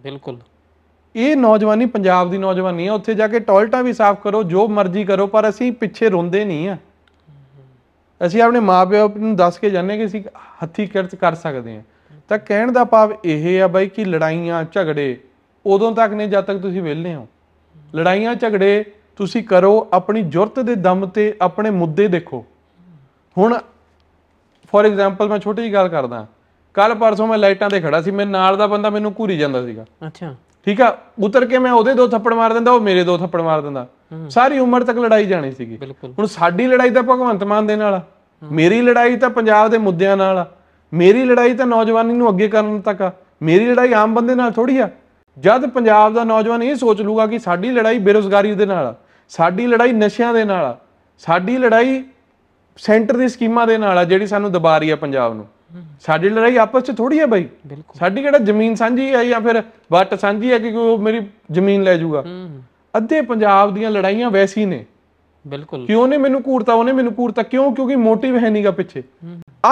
ਬਿਲਕੁਲ ਇਹ ਨੌਜਵਾਨੀ ਪੰਜਾਬ ਦੀ ਨੌਜਵਾਨੀ ਹੈ ਉੱਥੇ ਜਾ ਕੇ ਟਾਇਲਟਾਂ ਵੀ ਸਾਫ਼ ਕਰੋ ਜੋ ਮਰਜ਼ੀ ਕਰੋ ਪਰ ਅਸੀਂ ਪਿੱਛੇ ਰੋਂਦੇ ਨਹੀਂ ਆ ਅਸੀਂ ਆਪਣੇ ਮਾਪਿਆਂ ਨੂੰ ਦੱਸ ਕੇ ਜਾਣੇ ਕਿ ਅਸੀਂ ਹੱਥੀ ਕਿਰਤ ਕਰ ਸਕਦੇ ਹਾਂ ਤਾਂ ਕਹਿਣ ਦਾ ਭਾਵ ਇਹ ਹੈ ਬਾਈ ਕਿ ਲੜਾਈਆਂ ਝਗੜੇ ਉਦੋਂ ਤੱਕ ਨੇ ਜਦ ਤੱਕ ਤੁਸੀਂ ਵਿਹਲੇ ਹੋ ਲੜਾਈਆਂ ਝਗੜੇ ਤੁਸੀਂ ਕਰੋ ਆਪਣੀ ਜੁਰਤ ਦੇ ਦਮ ਤੇ ਆਪਣੇ ਮੁੱਦੇ ਦੇਖੋ ਹੁਣ ਫੋਰ ਐਗਜ਼ਾਮਪਲ ਮੈਂ ਛੋਟੀ ਜੀ ਗੱਲ ਕਰਦਾ ਕੱਲ ਪਰਸੋਂ ਮੈਂ ਲਾਈਟਾਂ ਤੇ ਖੜਾ ਸੀ ਮੇਰੇ ਨਾਲ ਦਾ ਬੰਦਾ ਮੈਨੂੰ ਘੂਰੀ ਜਾਂਦਾ ਸੀਗਾ ਅੱਛਾ ਠੀਕ ਆ ਉਤਰ ਕੇ ਮੈਂ ਉਹਦੇ ਦੋ ਥੱਪੜ ਮਾਰ ਦਿੰਦਾ ਉਹ ਮੇਰੇ ਦੋ ਥੱਪੜ ਮਾਰ ਦਿੰਦਾ ਸਾਰੀ ਉਮਰ ਤੱਕ ਲੜਾਈ ਜਾਣੀ ਸੀਗੀ ਹੁਣ ਸਾਡੀ ਲੜਾਈ ਤਾਂ ਭਗਵੰਤ ਮਾਨ ਦੇ ਨਾਲ ਮੇਰੀ ਲੜਾਈ ਤਾਂ ਪੰਜਾਬ ਦੇ ਮੁੱਦਿਆਂ ਨਾਲ ਮੇਰੀ ਲੜਾਈ ਤਾਂ ਨੌਜਵਾਨੀ ਨੂੰ ਅੱਗੇ ਕਰਨ ਤੱਕ ਆ ਮੇਰੀ ਲੜਾਈ ਆਮ ਬੰਦੇ ਨਾਲ ਥੋੜੀ ਆ ਜਦ ਪੰਜਾਬ ਦਾ ਨੌਜਵਾਨ ਇਹ ਸੋਚ ਲੂਗਾ ਕਿ ਸਾਡੀ ਲੜਾਈ ਬੇਰੋਜ਼ਗਾਰੀ ਦੇ ਨਾਲ ਸਾਡੀ ਲੜਾਈ ਨਸ਼ਿਆਂ ਦੇ ਨਾਲ ਸਾਡੀ ਲੜਾਈ ਸੈਂਟਰ ਦੀ ਸਕੀਮਾਂ ਦੇ ਨਾਲ ਆ ਜਿਹੜੀ ਸਾਨੂੰ ਦਬਾ ਰਹੀ ਆ ਪੰਜਾਬ ਨੂੰ ਸਾਡੀ ਲੜਾਈ ਆਪਸ 'ਚ ਥੋੜੀ ਆ ਬਾਈ ਸਾਡੀ ਕਿਹੜਾ ਜ਼ਮੀਨ ਸਾਂਝੀ ਆ ਜਾਂ ਫਿਰ ਵੱਟ ਸਾਂਝੀ ਆ ਕਿ ਉਹ ਮੇਰੀ ਜ਼ਮੀਨ ਲੈ ਜਾਊਗਾ ਅੱਧੇ ਪੰਜਾਬ ਦੀਆਂ ਲੜਾਈਆਂ ਵੈਸੀ ਨੇ ਬਿਲਕੁਲ ਕਿਉਂ ਨੇ ਮੈਨੂੰ ਕੂੜਤਾ ਉਹਨੇ ਮੈਨੂੰ ਕੂੜਤਾ ਕਿਉਂ ਕਿਉਂਕਿ ਮੋਟਿਵ ਹੈ ਨਹੀਂਗਾ ਪਿੱਛੇ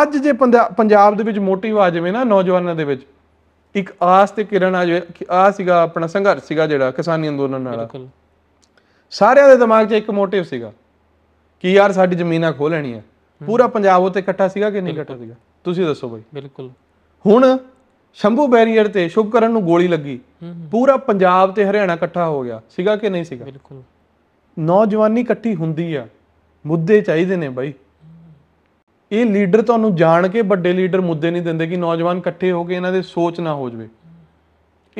ਅੱਜ ਜੇ ਪੰਜਾਬ ਦੇ ਵਿੱਚ ਮੋਟਿਵ ਆ ਜਾਵੇ ਨਾ ਨੌਜਵਾਨਾਂ ਦੇ ਵਿੱਚ ਇੱਕ ਆਸ ਤੇ ਕਿਰਨ ਆ ਜਾਵੇ ਆ ਸੀਗਾ ਆਪਣਾ ਸੰਘਰਸ਼ ਸੀਗਾ ਜਿਹੜਾ ਕਿਸਾਨੀ ਅੰਦੋਲਨ ਨਾਲ ਬਿਲਕੁਲ ਸਾਰਿਆਂ ਦੇ ਦਿਮਾਗ 'ਚ ਇੱਕ ਮੋਟਿਵ ਸੀਗਾ ਕਿ ਯਾਰ ਸਾਡੀ ਜ਼ਮੀਨਾਂ ਖੋ ਲੈਣੀਆਂ ਪੂਰਾ ਪੰਜਾਬ ਉਹ ਤੇ ਇਕੱਠਾ ਸੀਗਾ ਕਿ ਨਹੀਂ ਇਕੱਠਾ ਸੀਗਾ ਤੁਸੀਂ ਦੱਸੋ ਬਾਈ ਬਿਲਕੁਲ ਹੁਣ ਸ਼ੰਭੂ ਬੈਰੀਅਰ ਤੇ ਸ਼ੁਭਕਰਨ ਨੂੰ ਗੋਲੀ ਲੱਗੀ ਪੂਰਾ ਪੰਜਾਬ ਤੇ ਹਰਿਆਣਾ ਇਕੱਠਾ ਹੋ ਗਿਆ ਸੀਗਾ ਕਿ ਨਹੀਂ ਸੀਗਾ ਬਿਲਕੁਲ ਨੌਜਵਾਨੀ ਇਕੱਠੀ ਹੁੰਦੀ ਆ ਮੁੱਦੇ ਚਾਹੀਦੇ ਨੇ ਬਾਈ ਇਹ ਲੀਡਰ ਤੁਹਾਨੂੰ ਜਾਣ ਕੇ ਵੱਡੇ ਲੀਡਰ ਮੁੱਦੇ ਨਹੀਂ ਦਿੰਦੇ ਕਿ ਨੌਜਵਾਨ ਇਕੱਠੇ ਹੋ ਕੇ ਇਹਨਾਂ ਦੇ ਸੋਚ ਨਾ ਹੋ ਜਵੇ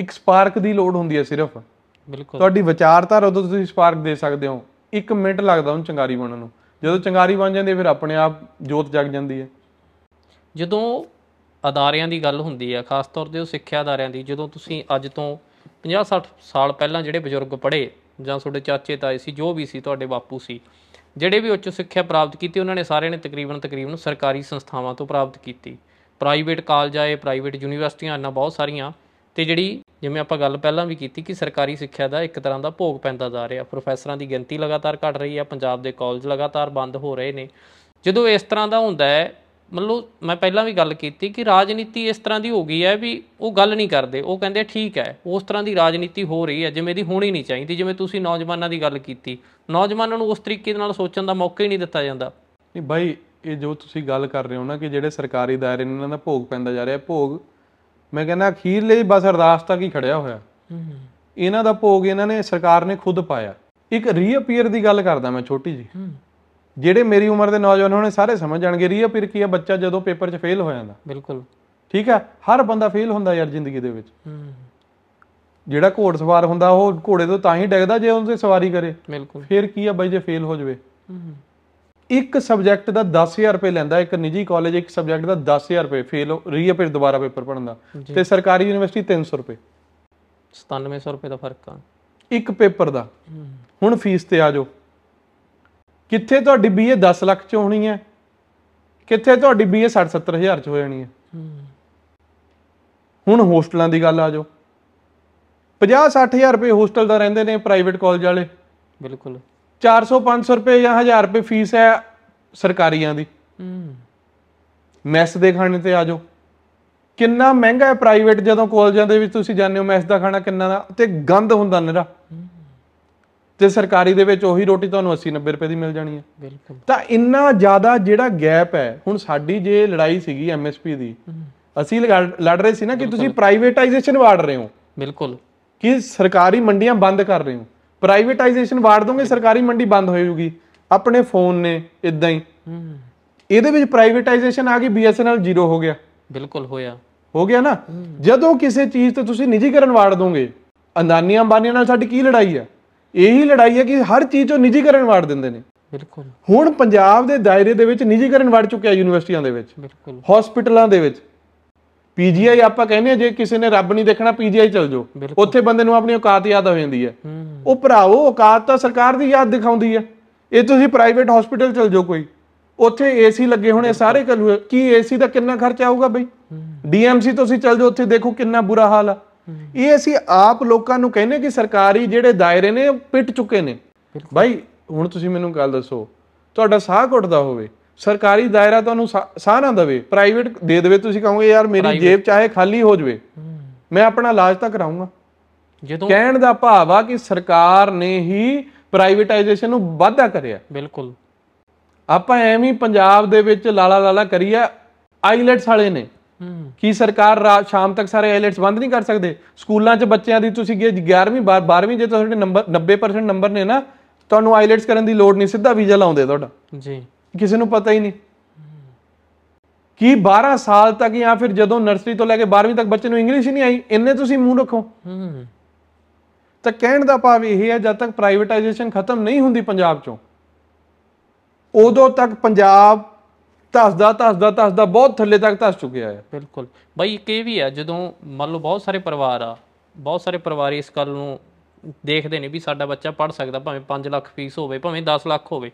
ਇੱਕ ਸਪਾਰਕ ਦੀ ਲੋੜ ਹੁੰਦੀ ਹੈ ਸਿਰਫ ਬਿਲਕੁਲ ਤੁਹਾਡੀ ਵਿਚਾਰਧਾਰਾ ਉਦੋਂ ਤੁਸੀਂ ਸਪਾਰਕ ਦੇ ਸਕਦੇ ਹੋ 1 ਮਿੰਟ ਲੱਗਦਾ ਉਹਨੂੰ ਚੰਗਾਰੀ ਬਣਨ ਨੂੰ ਜਦੋਂ ਚੰਗਾਰੀ ਬਣ ਜਾਂਦੀ ਹੈ ਫਿਰ ਆਪਣੇ ਆਪ ਜੋਤ ਜਗ ਜਾਂਦੀ ਹੈ ਜਦੋਂ ਅਦਾਰਿਆਂ ਦੀ ਗੱਲ ਹੁੰਦੀ ਆ ਖਾਸ ਤੌਰ ਤੇ ਉਹ ਸਿੱਖਿਆ ਅਦਾਰਿਆਂ ਦੀ ਜਦੋਂ ਤੁਸੀਂ ਅੱਜ ਤੋਂ 50 60 ਸਾਲ ਪਹਿਲਾਂ ਜਿਹੜੇ ਬਜ਼ੁਰਗ ਪੜ੍ਹੇ ਜਾਂ ਤੁਹਾਡੇ ਚਾਚੇ ਤਾਏ ਸੀ ਜੋ ਵੀ ਸੀ ਤੁਹਾਡੇ ਬਾਪੂ ਸੀ ਜਿਹੜੇ ਵੀ ਉੱਚ ਸਿੱਖਿਆ ਪ੍ਰਾਪਤ ਕੀਤੀ ਉਹਨਾਂ ਨੇ ਸਾਰਿਆਂ ਨੇ ਤਕਰੀਬਨ ਤਕਰੀਬਨ ਸਰਕਾਰੀ ਸੰਸਥਾਵਾਂ ਤੋਂ ਪ੍ਰਾਪਤ ਕੀਤੀ ਪ੍ਰਾਈਵੇਟ ਕਾਲਜ ਆਏ ਪ੍ਰਾਈਵੇਟ ਯੂਨੀਵਰਸਿਟੀਆਂ ਇਹਨਾਂ ਬਹੁਤ ਸਾਰੀਆਂ ਤੇ ਜਿਹੜੀ ਜਿਵੇਂ ਆਪਾਂ ਗੱਲ ਪਹਿਲਾਂ ਵੀ ਕੀਤੀ ਕਿ ਸਰਕਾਰੀ ਸਿੱਖਿਆ ਦਾ ਇੱਕ ਤਰ੍ਹਾਂ ਦਾ ਭੋਗ ਪੈਂਦਾ ਜਾ ਰਿਹਾ ਪ੍ਰੋਫੈਸਰਾਂ ਦੀ ਗਿਣਤੀ ਲਗਾਤਾਰ ਘਟ ਰਹੀ ਹੈ ਪੰਜਾਬ ਦੇ ਕਾਲਜ ਲਗਾਤਾਰ ਬੰਦ ਹੋ ਰਹੇ ਨੇ ਜਦੋਂ ਇਸ ਤਰ੍ਹਾਂ ਦਾ ਹੁੰਦਾ ਹੈ ਮਤਲਬ ਮੈਂ ਪਹਿਲਾਂ ਵੀ ਗੱਲ ਕੀਤੀ ਕਿ ਰਾਜਨੀਤੀ ਇਸ ਤਰ੍ਹਾਂ ਦੀ ਹੋ ਗਈ ਹੈ ਵੀ ਉਹ ਗੱਲ ਨਹੀਂ ਕਰਦੇ ਉਹ ਕਹਿੰਦੇ ਠੀਕ ਹੈ ਉਸ ਤਰ੍ਹਾਂ ਦੀ ਰਾਜਨੀਤੀ ਹੋ ਰਹੀ ਹੈ ਜਿਵੇਂ ਦੀ ਹੋਣੀ ਨਹੀਂ ਚਾਹੀਦੀ ਜਿਵੇਂ ਤੁਸੀਂ ਨੌਜਵਾਨਾਂ ਦੀ ਗੱਲ ਕੀਤੀ ਨੌਜਵਾਨਾਂ ਨੂੰ ਉਸ ਤਰੀਕੇ ਨਾਲ ਸੋਚਣ ਦਾ ਮੌਕਾ ਹੀ ਨਹੀਂ ਦਿੱਤਾ ਜਾਂਦਾ ਨਹੀਂ ਬਾਈ ਇਹ ਜੋ ਤੁਸੀਂ ਗੱਲ ਕਰ ਰਹੇ ਹੋ ਨਾ ਕਿ ਜਿਹੜੇ ਸਰਕਾਰੀ ਦਾਇਰੇ ਨੇ ਇਹਨਾਂ ਦਾ ਭੋਗ ਪੈਂਦਾ ਜਾ ਰਿਹਾ ਭੋਗ ਮੈਂ ਕਹਿੰਦਾ ਅਖੀਰਲੇ ਬਸ ਅਰਦਾਸ ਤੱਕ ਹੀ ਖੜਿਆ ਹੋਇਆ ਇਹਨਾਂ ਦਾ ਭੋਗ ਇਹਨਾਂ ਨੇ ਸਰਕਾਰ ਨੇ ਖੁਦ ਪਾਇਆ ਇੱਕ ਰੀਅਪੀਅਰ ਦੀ ਗੱਲ ਕਰਦਾ ਮੈਂ ਛੋਟੀ ਜੀ ਜਿਹੜੇ ਮੇਰੀ ਉਮਰ ਦੇ ਨੌਜਵਾਨ ਹੋਣੇ ਸਾਰੇ ਸਮਝ ਜਾਣਗੇ ਰੀਆ ਫਿਰ ਕੀ ਆ ਬੱਚਾ ਜਦੋਂ ਪੇਪਰ 'ਚ ਫੇਲ ਹੋ ਜਾਂਦਾ ਬਿਲਕੁਲ ਠੀਕ ਆ ਹਰ ਬੰਦਾ ਫੇਲ ਹੁੰਦਾ ਯਾਰ ਜ਼ਿੰਦਗੀ ਦੇ ਵਿੱਚ ਜਿਹੜਾ ਘੋੜ ਸਵਾਰ ਹੁੰਦਾ ਉਹ ਘੋੜੇ ਤੋਂ ਤਾਂ ਹੀ ਡਿੱਗਦਾ ਜੇ ਉਹਦੇ ਸਵਾਰੀ ਕਰੇ ਬਿਲਕੁਲ ਫੇਰ ਕੀ ਆ ਬਾਈ ਜੇ ਫੇਲ ਹੋ ਜਵੇ ਇੱਕ ਸਬਜੈਕਟ ਦਾ 10000 ਰੁਪਏ ਲੈਂਦਾ ਇੱਕ ਨਿੱਜੀ ਕਾਲਜ ਇੱਕ ਸਬਜੈਕਟ ਦਾ 10000 ਰੁਪਏ ਫੇਲ ਰੀਅਪੀਅਰ ਦੁਬਾਰਾ ਪੇਪਰ ਪੜਨ ਦਾ ਤੇ ਸਰਕਾਰੀ ਯੂਨੀਵਰਸਿਟੀ 300 ਰੁਪਏ 9700 ਰੁਪਏ ਦਾ ਫਰਕ ਆ ਇੱਕ ਪੇਪਰ ਦਾ ਹੁਣ ਫੀਸ ਤੇ ਆ ਜਾਓ ਕਿੱਥੇ ਤੁਹਾਡੀ ਬੀਏ 10 ਲੱਖ ਚ ਹੋਣੀ ਹੈ ਕਿੱਥੇ ਤੁਹਾਡੀ ਬੀਏ 60 70 ਹਜ਼ਾਰ ਚ ਹੋ ਜਾਣੀ ਹੈ ਹੁਣ ਹੋਸਟਲਾਂ ਦੀ ਗੱਲ ਆ ਜਾਓ 50 ਹਜ਼ਾਰ ਰੁਪਏ ਹੋਸਟਲ ਦਾ ਰਹਿੰਦੇ ਨੇ ਪ੍ਰਾਈਵੇਟ ਕਾਲਜ ਵਾਲੇ ਬਿਲਕੁਲ 400 500 ਰੁਪਏ ਜਾਂ 1000 ਰੁਪਏ ਫੀਸ ਹੈ ਸਰਕਾਰੀਆਂ ਦੀ ਮੈਸ ਦੇ ਖਾਣੇ ਤੇ ਆ ਜਾਓ ਕਿੰਨਾ ਮਹਿੰਗਾ ਹੈ ਪ੍ਰਾਈਵੇਟ ਜਦੋਂ ਕਾਲਜਾਂ ਦੇ ਵਿੱਚ ਤੁਸੀਂ ਜਾਂਦੇ ਹੋ ਮੈਸ ਦਾ ਖਾਣਾ ਕਿੰਨਾ ਦਾ ਤੇ ਗੰਦ ਹੁੰਦਾ ਨਿਹਰਾ ਤੇ ਸਰਕਾਰੀ ਦੇ ਵਿੱਚ ਉਹੀ ਰੋਟੀ ਤੁਹਾਨੂੰ 80 90 ਰੁਪਏ ਦੀ ਮਿਲ ਜਾਣੀ ਹੈ ਬਿਲਕੁਲ ਤਾਂ ਇੰਨਾ ਜ਼ਿਆਦਾ ਜਿਹੜਾ ਗੈਪ ਹੈ ਹੁਣ ਸਾਡੀ ਜੇ ਲੜਾਈ ਸੀਗੀ ਐਮਐਸਪੀ ਦੀ ਅਸੀਂ ਲੜ ਰਹੇ ਸੀ ਨਾ ਕਿ ਤੁਸੀਂ ਪ੍ਰਾਈਵੇਟਾਈਜੇਸ਼ਨ ਵਾੜ ਰਹੇ ਹੋ ਬਿਲਕੁਲ ਕਿ ਸਰਕਾਰੀ ਮੰਡੀਆਂ ਬੰਦ ਕਰ ਰਹੇ ਹੋ ਪ੍ਰਾਈਵੇਟਾਈਜੇਸ਼ਨ ਵਾੜ ਦੋਗੇ ਸਰਕਾਰੀ ਮੰਡੀ ਬੰਦ ਹੋ ਜਾਊਗੀ ਆਪਣੇ ਫੋਨ ਨੇ ਇਦਾਂ ਹੀ ਇਹਦੇ ਵਿੱਚ ਪ੍ਰਾਈਵੇਟਾਈਜੇਸ਼ਨ ਆ ਗਈ ਬੀਐਸਐਨਐਲ ਜ਼ੀਰੋ ਹੋ ਗਿਆ ਬਿਲਕੁਲ ਹੋਇਆ ਹੋ ਗਿਆ ਨਾ ਜਦੋਂ ਕਿਸੇ ਚੀਜ਼ ਤੇ ਤੁਸੀਂ ਨਿੱਜੀਕਰਨ ਵਾੜ ਦੋਗੇ ਅੰਦਾਨੀਆਂ ਬਾਨੀਆਂ ਨਾਲ ਸਾਡੀ ਕੀ ਲੜਾਈ ਹੈ ਇਹੀ ਲੜਾਈ ਹੈ ਕਿ ਹਰ ਚੀਜ਼ ਨੂੰ ਨਿੱਜੀਕਰਨ ਵਾੜ ਦਿੰਦੇ ਨੇ ਬਿਲਕੁਲ ਹੁਣ ਪੰਜਾਬ ਦੇ ਦਾਇਰੇ ਦੇ ਵਿੱਚ ਨਿੱਜੀਕਰਨ ਵੜ ਚੁੱਕਿਆ ਯੂਨੀਵਰਸਿਟੀਆਂ ਦੇ ਵਿੱਚ ਬਿਲਕੁਲ ਹਸਪੀਟਲਾਂ ਦੇ ਵਿੱਚ ਪੀਜੀਆਈ ਆਪਾਂ ਕਹਿੰਦੇ ਆ ਜੇ ਕਿਸੇ ਨੇ ਰੱਬ ਨਹੀਂ ਦੇਖਣਾ ਪੀਜੀਆਈ ਚਲ ਜਾਓ ਉੱਥੇ ਬੰਦੇ ਨੂੰ ਆਪਣੀ ਔਕਾਤ ਯਾਦ ਹੋ ਜਾਂਦੀ ਹੈ ਉਹ ਭਰਾਓ ਔਕਾਤ ਤਾਂ ਸਰਕਾਰ ਦੀ ਯਾਦ ਦਿਖਾਉਂਦੀ ਹੈ ਇਹ ਤੁਸੀਂ ਪ੍ਰਾਈਵੇਟ ਹਸਪੀਟਲ ਚਲ ਜਾਓ ਕੋਈ ਉੱਥੇ ਏਸੀ ਲੱਗੇ ਹੋਣੇ ਸਾਰੇ ਕੀ ਏਸੀ ਦਾ ਕਿੰਨਾ ਖਰਚਾ ਆਊਗਾ ਬਈ ਡੀਐਮਸੀ ਤੁਸੀਂ ਚਲ ਜਾਓ ਉੱਥੇ ਦੇਖੋ ਕਿੰਨਾ ਬੁਰਾ ਹਾਲ ਆ ਇਹ ਅਸੀਂ ਆਪ ਲੋਕਾਂ ਨੂੰ ਕਹਿੰਨੇ ਕਿ ਸਰਕਾਰੀ ਜਿਹੜੇ ਦਾਇਰੇ ਨੇ ਪਿੱਟ ਚੁੱਕੇ ਨੇ ਭਾਈ ਹੁਣ ਤੁਸੀਂ ਮੈਨੂੰ ਗੱਲ ਦੱਸੋ ਤੁਹਾਡਾ ਸਾਹ ਘੁੱਟਦਾ ਹੋਵੇ ਸਰਕਾਰੀ ਦਾਇਰਾ ਤੁਹਾਨੂੰ ਸਾਹ ਨਾ ਦੇਵੇ ਪ੍ਰਾਈਵੇਟ ਦੇ ਦੇਵੇ ਤੁਸੀਂ ਕਹੋਗੇ ਯਾਰ ਮੇਰੀ ਜੇਬ ਚਾਹੇ ਖਾਲੀ ਹੋ ਜਵੇ ਮੈਂ ਆਪਣਾ ਇਲਾਜ ਤਾਂ ਕਰਾਉਂਗਾ ਜਦੋਂ ਕਹਿਣ ਦਾ ਭਾਵ ਆ ਕਿ ਸਰਕਾਰ ਨੇ ਹੀ ਪ੍ਰਾਈਵੇਟਾਈਜੇਸ਼ਨ ਨੂੰ ਵਾਧਾ ਕਰਿਆ ਬਿਲਕੁਲ ਆਪਾਂ ਐਵੇਂ ਪੰਜਾਬ ਦੇ ਵਿੱਚ ਲਾਲਾ ਲਾਲਾ ਕਰੀਆ ਆਈਲੈਟਸ ਵਾਲੇ ਨੇ ਕੀ ਸਰਕਾਰ ਸ਼ਾਮ ਤੱਕ ਸਾਰੇ ਆਈਲੈਟਸ ਬੰਦ ਨਹੀਂ ਕਰ ਸਕਦੇ ਸਕੂਲਾਂ 'ਚ ਬੱਚਿਆਂ ਦੀ ਤੁਸੀਂ 11ਵੀਂ 12ਵੀਂ ਜੇ ਤੁਹਾਡੇ ਨੰਬਰ 90% ਨੰਬਰ ਨੇ ਨਾ ਤੁਹਾਨੂੰ ਆਈਲੈਟਸ ਕਰਨ ਦੀ ਲੋੜ ਨਹੀਂ ਸਿੱਧਾ ਵੀਜ਼ਾ ਲਾਉਂਦੇ ਤੁਹਾਡਾ ਜੀ ਕਿਸੇ ਨੂੰ ਪਤਾ ਹੀ ਨਹੀਂ ਕੀ 12 ਸਾਲ ਤੱਕ ਜਾਂ ਫਿਰ ਜਦੋਂ ਨਰਸਰੀ ਤੋਂ ਲੈ ਕੇ 12ਵੀਂ ਤੱਕ ਬੱਚੇ ਨੂੰ ਇੰਗਲਿਸ਼ ਹੀ ਨਹੀਂ ਆਈ ਇੰਨੇ ਤੁਸੀਂ ਮੂੰਹ ਰੱਖੋ ਤਾਂ ਕਹਿਣ ਦਾ ਭਾਵ ਇਹ ਹੈ ਜਦ ਤੱਕ ਪ੍ਰਾਈਵੇਟਾਈਜੇਸ਼ਨ ਖਤਮ ਨਹੀਂ ਹੁੰਦੀ ਪੰਜਾਬ 'ਚੋਂ ਉਦੋਂ ਤੱਕ ਪੰਜਾਬ ਧੱਸਦਾ ਧੱਸਦਾ ਧੱਸਦਾ ਬਹੁਤ ਥੱਲੇ ਤੱਕ ਧੱਸ ਚੁੱਕਿਆ ਹੈ ਬਿਲਕੁਲ ਭਾਈ ਇੱਕ ਇਹ ਵੀ ਆ ਜਦੋਂ ਮੰਨ ਲਓ ਬਹੁਤ ਸਾਰੇ ਪਰਿਵਾਰ ਆ ਬਹੁਤ ਸਾਰੇ ਪਰਿਵਾਰ ਇਸ ਗੱਲ ਨੂੰ ਦੇਖਦੇ ਨੇ ਵੀ ਸਾਡਾ ਬੱਚਾ ਪੜ ਸਕਦਾ ਭਾਵੇਂ 5 ਲੱਖ ਫੀਸ ਹੋਵੇ ਭਾਵੇਂ 10 ਲੱਖ ਹੋਵੇ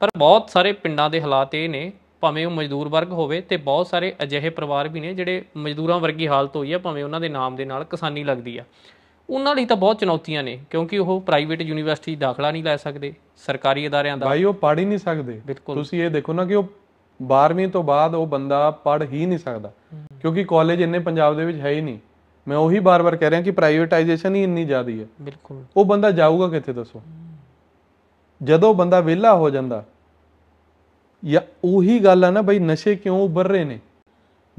ਪਰ ਬਹੁਤ ਸਾਰੇ ਪਿੰਡਾਂ ਦੇ ਹਾਲਾਤ ਇਹ ਨੇ ਭਾਵੇਂ ਉਹ ਮਜ਼ਦੂਰ ਵਰਗ ਹੋਵੇ ਤੇ ਬਹੁਤ ਸਾਰੇ ਅਜਿਹੇ ਪਰਿਵਾਰ ਵੀ ਨੇ ਜਿਹੜੇ ਮਜ਼ਦੂਰਾਂ ਵਰਗੀ ਹਾਲਤ ਹੋਈ ਆ ਭਾਵੇਂ ਉਹਨਾਂ ਦੇ ਨਾਮ ਦੇ ਨਾਲ ਕਿਸਾਨੀ ਲੱਗਦੀ ਆ ਉਹਨਾਂ ਲਈ ਤਾਂ ਬਹੁਤ ਚੁਣੌਤੀਆਂ ਨੇ ਕਿਉਂਕਿ ਉਹ ਪ੍ਰਾਈਵੇਟ ਯੂਨੀਵਰਸਿਟੀ ਦਾਖਲਾ ਨਹੀਂ ਲੈ ਸਕਦੇ ਸਰਕਾਰੀ ਅਦਾਰਿਆਂ ਦਾ ਭਾਈ ਉਹ ਪੜ੍ਹ ਹੀ ਨਹੀਂ ਸਕਦੇ ਤੁਸੀਂ ਇਹ ਦੇਖੋ ਨਾ ਕਿ ਉਹ 12ਵੀਂ ਤੋਂ ਬਾਅਦ ਉਹ ਬੰਦਾ ਪੜ ਹੀ ਨਹੀਂ ਸਕਦਾ ਕਿਉਂਕਿ ਕਾਲਜ ਇੰਨੇ ਪੰਜਾਬ ਦੇ ਵਿੱਚ ਹੈ ਹੀ ਨਹੀਂ ਮੈਂ ਉਹੀ ਬਾਰ-ਬਾਰ ਕਹਿ ਰਿਹਾ ਕਿ ਪ੍ਰਾਈਵੇਟਾਈਜੇਸ਼ਨ ਹੀ ਇੰਨੀ ਜ਼ਿਆਦੀ ਹੈ ਬਿਲਕੁਲ ਉਹ ਬੰਦਾ ਜਾਊਗਾ ਕਿੱਥੇ ਦੱਸੋ ਜਦੋਂ ਬੰਦਾ ਵਿਹਲਾ ਹੋ ਜਾਂਦਾ ਜਾਂ ਉਹੀ ਗੱਲ ਆ ਨਾ ਬਈ ਨਸ਼ੇ ਕਿਉਂ ਉੱਭਰ ਰਹੇ ਨੇ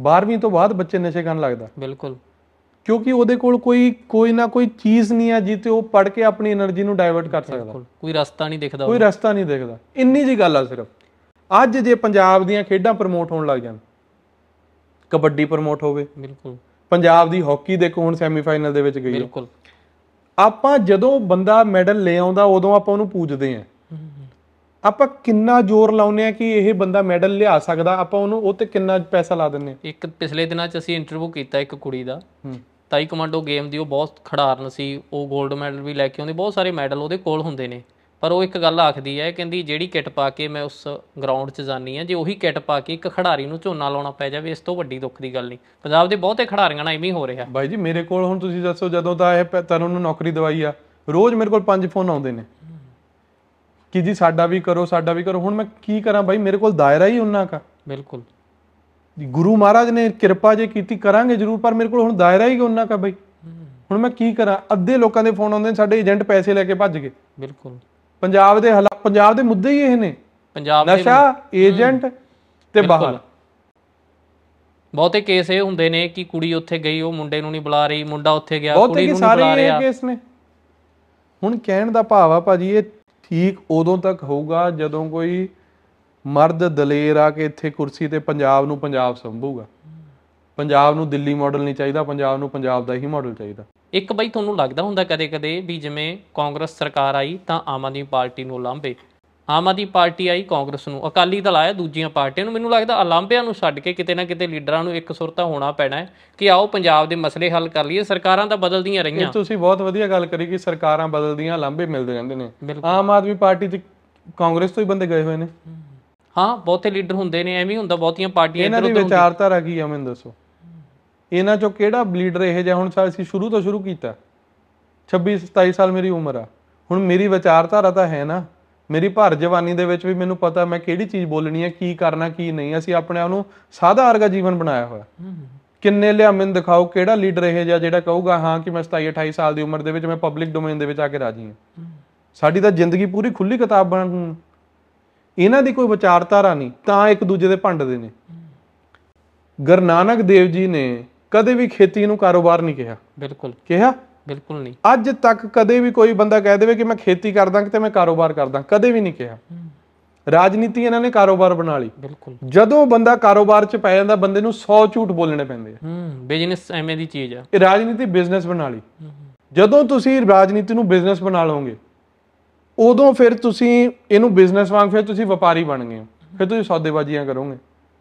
12ਵੀਂ ਤੋਂ ਬਾਅਦ ਬੱਚੇ ਨਸ਼ੇ ਕਰਨ ਲੱਗਦਾ ਬਿਲਕੁਲ ਕਿਉਂਕਿ ਉਹਦੇ ਕੋਲ ਕੋਈ ਕੋਈ ਨਾ ਕੋਈ ਚੀਜ਼ ਨਹੀਂ ਆ ਜਿੱਤੇ ਉਹ ਪੜ ਕੇ ਆਪਣੀ એનર્ਜੀ ਨੂੰ ਡਾਇਵਰਟ ਕਰ ਸਕਦਾ ਕੋਈ ਰਸਤਾ ਨਹੀਂ ਦਿਖਦਾ ਕੋਈ ਰਸਤਾ ਨਹੀਂ ਦਿਖਦਾ ਇੰਨੀ ਜੀ ਗੱਲ ਆ ਸਿਰਫ ਅੱਜ ਜੇ ਪੰਜਾਬ ਦੀਆਂ ਖੇਡਾਂ ਪ੍ਰਮੋਟ ਹੋਣ ਲੱਗ ਜਾਣ ਕਬੱਡੀ ਪ੍ਰਮੋਟ ਹੋਵੇ ਬਿਲਕੁਲ ਪੰਜਾਬ ਦੀ ਹਾਕੀ ਦੇਖੋ ਹੁਣ ਸੈਮੀਫਾਈਨਲ ਦੇ ਵਿੱਚ ਗਈ ਬਿਲਕੁਲ ਆਪਾਂ ਜਦੋਂ ਬੰਦਾ ਮੈਡਲ ਲੈ ਆਉਂਦਾ ਉਦੋਂ ਆਪਾਂ ਉਹਨੂੰ ਪੂਜਦੇ ਆਂ ਆਪਾਂ ਕਿੰਨਾ ਜ਼ੋਰ ਲਾਉਨੇ ਆ ਕਿ ਇਹ ਬੰਦਾ ਮੈਡਲ ਲਿਆ ਸਕਦਾ ਆਪਾਂ ਉਹਨੂੰ ਉਹ ਤੇ ਕਿੰਨਾ ਪੈਸਾ ਲਾ ਦਿੰਨੇ ਇੱਕ ਪਿਛਲੇ ਦਿਨਾਂ 'ਚ ਅਸੀਂ ਇੰਟਰਵਿਊ ਕੀਤਾ ਇੱਕ ਕੁੜੀ ਦਾ ਤਾਈ ਕਮਾਂਡੋ ਗੇਮ ਦੀ ਉਹ ਬਹੁਤ ਖਿਡਾਰਨ ਸੀ ਉਹ 골ਡ ਮੈਡਲ ਵੀ ਲੈ ਕੇ ਆਉਂਦੀ ਬਹੁਤ ਸਾਰੇ ਮੈਡਲ ਉਹਦੇ ਕੋਲ ਹੁੰਦੇ ਨੇ ਪਰ ਉਹ ਇੱਕ ਗੱਲ ਆਖਦੀ ਹੈ ਕਹਿੰਦੀ ਜਿਹੜੀ ਕਿੱਟ ਪਾ ਕੇ ਮੈਂ ਉਸ ਗਰਾਊਂਡ 'ਚ ਜਾਨੀ ਆ ਜੇ ਉਹੀ ਕਿੱਟ ਪਾ ਕੇ ਇੱਕ ਖਿਡਾਰੀ ਨੂੰ ਝੋਨਾ ਲਾਉਣਾ ਪੈ ਜਾਵੇ ਇਸ ਤੋਂ ਵੱਡੀ ਦੁੱਖ ਦੀ ਗੱਲ ਨਹੀਂ ਪੰਜਾਬ ਦੇ ਬਹੁਤੇ ਖਿਡਾਰੀਆਂ ਨਾਲ ਹੀ ਹੋ ਰਿਹਾ ਬਾਈ ਜੀ ਮੇਰੇ ਕੋਲ ਹੁਣ ਤੁਸੀਂ ਦੱਸੋ ਜਦੋਂ ਤਾਂ ਇਹ ਤਰਨ ਨੂੰ ਨੌਕਰੀ ਦਵਾਈ ਆ ਰੋਜ਼ ਮੇਰੇ ਕੋਲ ਪੰਜ ਫੋਨ ਆਉਂਦੇ ਨੇ ਕਿ ਜੀ ਸਾਡਾ ਵੀ ਕਰੋ ਸਾਡਾ ਵੀ ਕਰੋ ਹੁਣ ਮੈਂ ਕੀ ਕਰਾਂ ਬਾਈ ਮੇਰੇ ਕੋਲ ਦਾਇਰਾ ਹੀ ਉਹਨਾਂ ਦਾ ਬਿਲਕੁਲ ਗੁਰੂ ਮਹਾਰਾਜ ਨੇ ਕਿਰਪਾ ਜੇ ਕੀਤੀ ਕਰਾਂਗੇ ਜ਼ਰੂਰ ਪਰ ਮੇਰੇ ਕੋਲ ਹੁਣ ਦਾਇਰਾ ਹੀ ਉਹਨਾਂ ਦਾ ਬਾਈ ਹੁਣ ਮੈਂ ਕੀ ਕਰਾਂ ਅੱਧੇ ਲੋਕਾਂ ਦੇ ਫੋਨ ਆਉਂਦੇ ਨੇ ਸਾਡੇ ਏਜੰਟ ਪੈਸੇ ਲੈ ਕੇ ਭੱਜ ਗਏ ਬਿਲਕੁਲ ਪੰਜਾਬ ਦੇ ਹਲਾ ਪੰਜਾਬ ਦੇ ਮੁੱਦੇ ਹੀ ਇਹ ਨੇ ਪੰਜਾਬ ਦੇ ਨਸ਼ਾ ਏਜੰਟ ਤੇ ਬਾਹਰ ਬਹੁਤੇ ਕੇਸ ਇਹ ਹੁੰਦੇ ਨੇ ਕਿ ਕੁੜੀ ਉੱਥੇ ਗਈ ਉਹ ਮੁੰਡੇ ਨੂੰ ਨਹੀਂ ਬੁਲਾ ਰਹੀ ਮੁੰਡਾ ਉੱਥੇ ਗਿਆ ਕੁੜੀ ਨੂੰ ਨਹੀਂ ਬੁਲਾ ਰਿਹਾ ਕੇਸ ਨੇ ਹੁਣ ਕਹਿਣ ਦਾ ਭਾਵ ਆ ਭਾਜੀ ਇਹ ਠੀਕ ਉਦੋਂ ਤੱਕ ਹੋਊਗਾ ਜਦੋਂ ਕੋਈ ਮਰਦ ਦਲੇਰ ਆ ਕੇ ਇੱਥੇ ਕੁਰਸੀ ਤੇ ਪੰਜਾਬ ਨੂੰ ਪੰਜਾਬ ਸੰਭੂਗਾ ਪੰਜਾਬ ਨੂੰ ਦਿੱਲੀ ਮਾਡਲ ਨਹੀਂ ਚਾਹੀਦਾ ਪੰਜਾਬ ਨੂੰ ਪੰਜਾਬ ਦਾ ਹੀ ਮਾਡਲ ਚਾਹੀਦਾ ਇੱਕ ਬਈ ਤੁਹਾਨੂੰ ਲੱਗਦਾ ਹੁੰਦਾ ਕਦੇ-ਕਦੇ ਵੀ ਜਿਵੇਂ ਕਾਂਗਰਸ ਸਰਕਾਰ ਆਈ ਤਾਂ ਆਮ ਆਦਮੀ ਪਾਰਟੀ ਨੂੰ ਲਾਂਭੇ ਆਮ ਆਦਮੀ ਪਾਰਟੀ ਆਈ ਕਾਂਗਰਸ ਨੂੰ ਅਕਾਲੀ ਦਲ ਆਇਆ ਦੂਜੀਆਂ ਪਾਰਟੀਆਂ ਨੂੰ ਮੈਨੂੰ ਲੱਗਦਾ ਅਲਾਂਭਿਆਂ ਨੂੰ ਛੱਡ ਕੇ ਕਿਤੇ ਨਾ ਕਿਤੇ ਲੀਡਰਾਂ ਨੂੰ ਇੱਕ ਸੁਰਤਾ ਹੋਣਾ ਪੈਣਾ ਹੈ ਕਿ ਆਓ ਪੰਜਾਬ ਦੇ ਮਸਲੇ ਹੱਲ ਕਰ ਲਈਏ ਸਰਕਾਰਾਂ ਤਾਂ ਬਦਲਦੀਆਂ ਰਹੀਆਂ ਇਹ ਤੁਸੀਂ ਬਹੁਤ ਵਧੀਆ ਗੱਲ ਕਰੀ ਕਿ ਸਰਕਾਰਾਂ ਬਦਲਦੀਆਂ ਲਾਂਭੇ ਮਿਲਦੇ ਰਹਿੰਦੇ ਨੇ ਆਮ ਆਦਮੀ ਪਾਰਟੀ 'ਚ ਕਾਂਗਰਸ ਤੋਂ ਹੀ ਬੰਦੇ ਗਏ ਹੋਏ ਨੇ ਹਾਂ ਬਹੁਤੇ ਲੀਡਰ ਹੁੰਦੇ ਨੇ ਐਵੇਂ ਹੁੰਦਾ ਬਹੁਤੀਆਂ ਪਾਰਟੀਆਂ ਇਹਨਾਂ ਦੀ ਵਿਚਾਰਧਾਰਾ ਕੀ ਆ ਮੈਨੂੰ ਦੱਸੋ ਇਹਨਾਂ ਚੋਂ ਕਿਹੜਾ ਬਲੀਡਰ ਇਹ ਜਿਹਾ ਹੁਣ ਸਾਲ ਅਸੀਂ ਸ਼ੁਰੂ ਤੋਂ ਸ਼ੁਰੂ ਕੀਤਾ 26 27 ਸਾਲ ਮੇਰੀ ਉਮਰ ਆ ਹੁਣ ਮੇਰੀ ਵਿਚਾਰਧਾਰਾ ਤਾਂ ਹੈ ਨਾ ਮੇਰੀ ਭਰ ਜਵਾਨੀ ਦੇ ਵਿੱਚ ਵੀ ਮੈਨੂੰ ਪਤਾ ਮੈਂ ਕਿਹੜੀ ਚੀਜ਼ ਬੋਲਣੀ ਹੈ ਕੀ ਕਰਨਾ ਕੀ ਨਹੀਂ ਅਸੀਂ ਆਪਣੇ ਆਪ ਨੂੰ ਸਾਦਾ ਵਰਗਾ ਜੀਵਨ ਬਣਾਇਆ ਹੋਇਆ ਕਿੰਨੇ ਲਿਆ ਮੈਨੂੰ ਦਿਖਾਓ ਕਿਹੜਾ ਲੀਡਰ ਇਹ ਜਿਹਾ ਜਿਹੜਾ ਕਹੂਗਾ ਹਾਂ ਕਿ ਮੈਂ 27 28 ਸਾਲ ਦੀ ਉਮਰ ਦੇ ਵਿੱਚ ਮੈਂ ਪਬਲਿਕ ਡੋਮੇਨ ਦੇ ਵਿੱਚ ਆ ਕੇ ਰਾਜੀ ਹਾਂ ਸਾਡੀ ਤਾਂ ਜ਼ਿੰਦਗੀ ਪੂਰੀ ਖੁੱਲੀ ਕਿਤਾਬ ਬਣ ਇਹਨਾਂ ਦੀ ਕੋਈ ਵਿਚਾਰਧਾਰਾ ਨਹੀਂ ਤਾਂ ਇੱਕ ਦੂਜੇ ਦੇ ਭੰਡਦੇ ਨੇ ਗੁਰਨਾਨਕ ਦੇਵ ਜੀ ਨੇ ਕਦੇ ਵੀ ਖੇਤੀ ਨੂੰ ਕਾਰੋਬਾਰ ਨਹੀਂ ਕਿਹਾ ਬਿਲਕੁਲ ਕਿਹਾ ਬਿਲਕੁਲ ਨਹੀਂ ਅੱਜ ਤੱਕ ਕਦੇ ਵੀ ਕੋਈ ਬੰਦਾ ਕਹਿ ਦੇਵੇ ਕਿ ਮੈਂ ਖੇਤੀ ਕਰਦਾ ਕਿ ਤੇ ਮੈਂ ਕਾਰੋਬਾਰ ਕਰਦਾ ਕਦੇ ਵੀ ਨਹੀਂ ਕਿਹਾ ਰਾਜਨੀਤੀ ਇਹਨਾਂ ਨੇ ਕਾਰੋਬਾਰ ਬਣਾ ਲਈ ਬਿਲਕੁਲ ਜਦੋਂ ਬੰਦਾ ਕਾਰੋਬਾਰ 'ਚ ਪੈ ਜਾਂਦਾ ਬੰਦੇ ਨੂੰ 100 ਝੂਠ ਬੋਲਣੇ ਪੈਂਦੇ ਆ ਹੂੰ ਬਿਜ਼ਨਸ ਐਵੇਂ ਦੀ ਚੀਜ਼ ਆ ਇਹ ਰਾਜਨੀਤੀ ਬਿਜ਼ਨਸ ਬਣਾ ਲਈ ਜਦੋਂ ਤੁਸੀਂ ਰਾਜਨੀਤੀ ਨੂੰ ਬਿਜ਼ਨਸ ਬਣਾ ਲਓਗੇ ਉਦੋਂ ਫਿਰ ਤੁਸੀਂ ਇਹਨੂੰ ਬਿਜ਼ਨਸ ਵਾਂਗ ਫਿਰ ਤੁਸੀਂ ਵਪਾਰੀ ਬਣ ਗਏ ਹੋ ਫਿਰ ਤੁਸੀਂ ਸੌਦੇਬਾਜ਼ੀਆਂ ਕਰੋਗੇ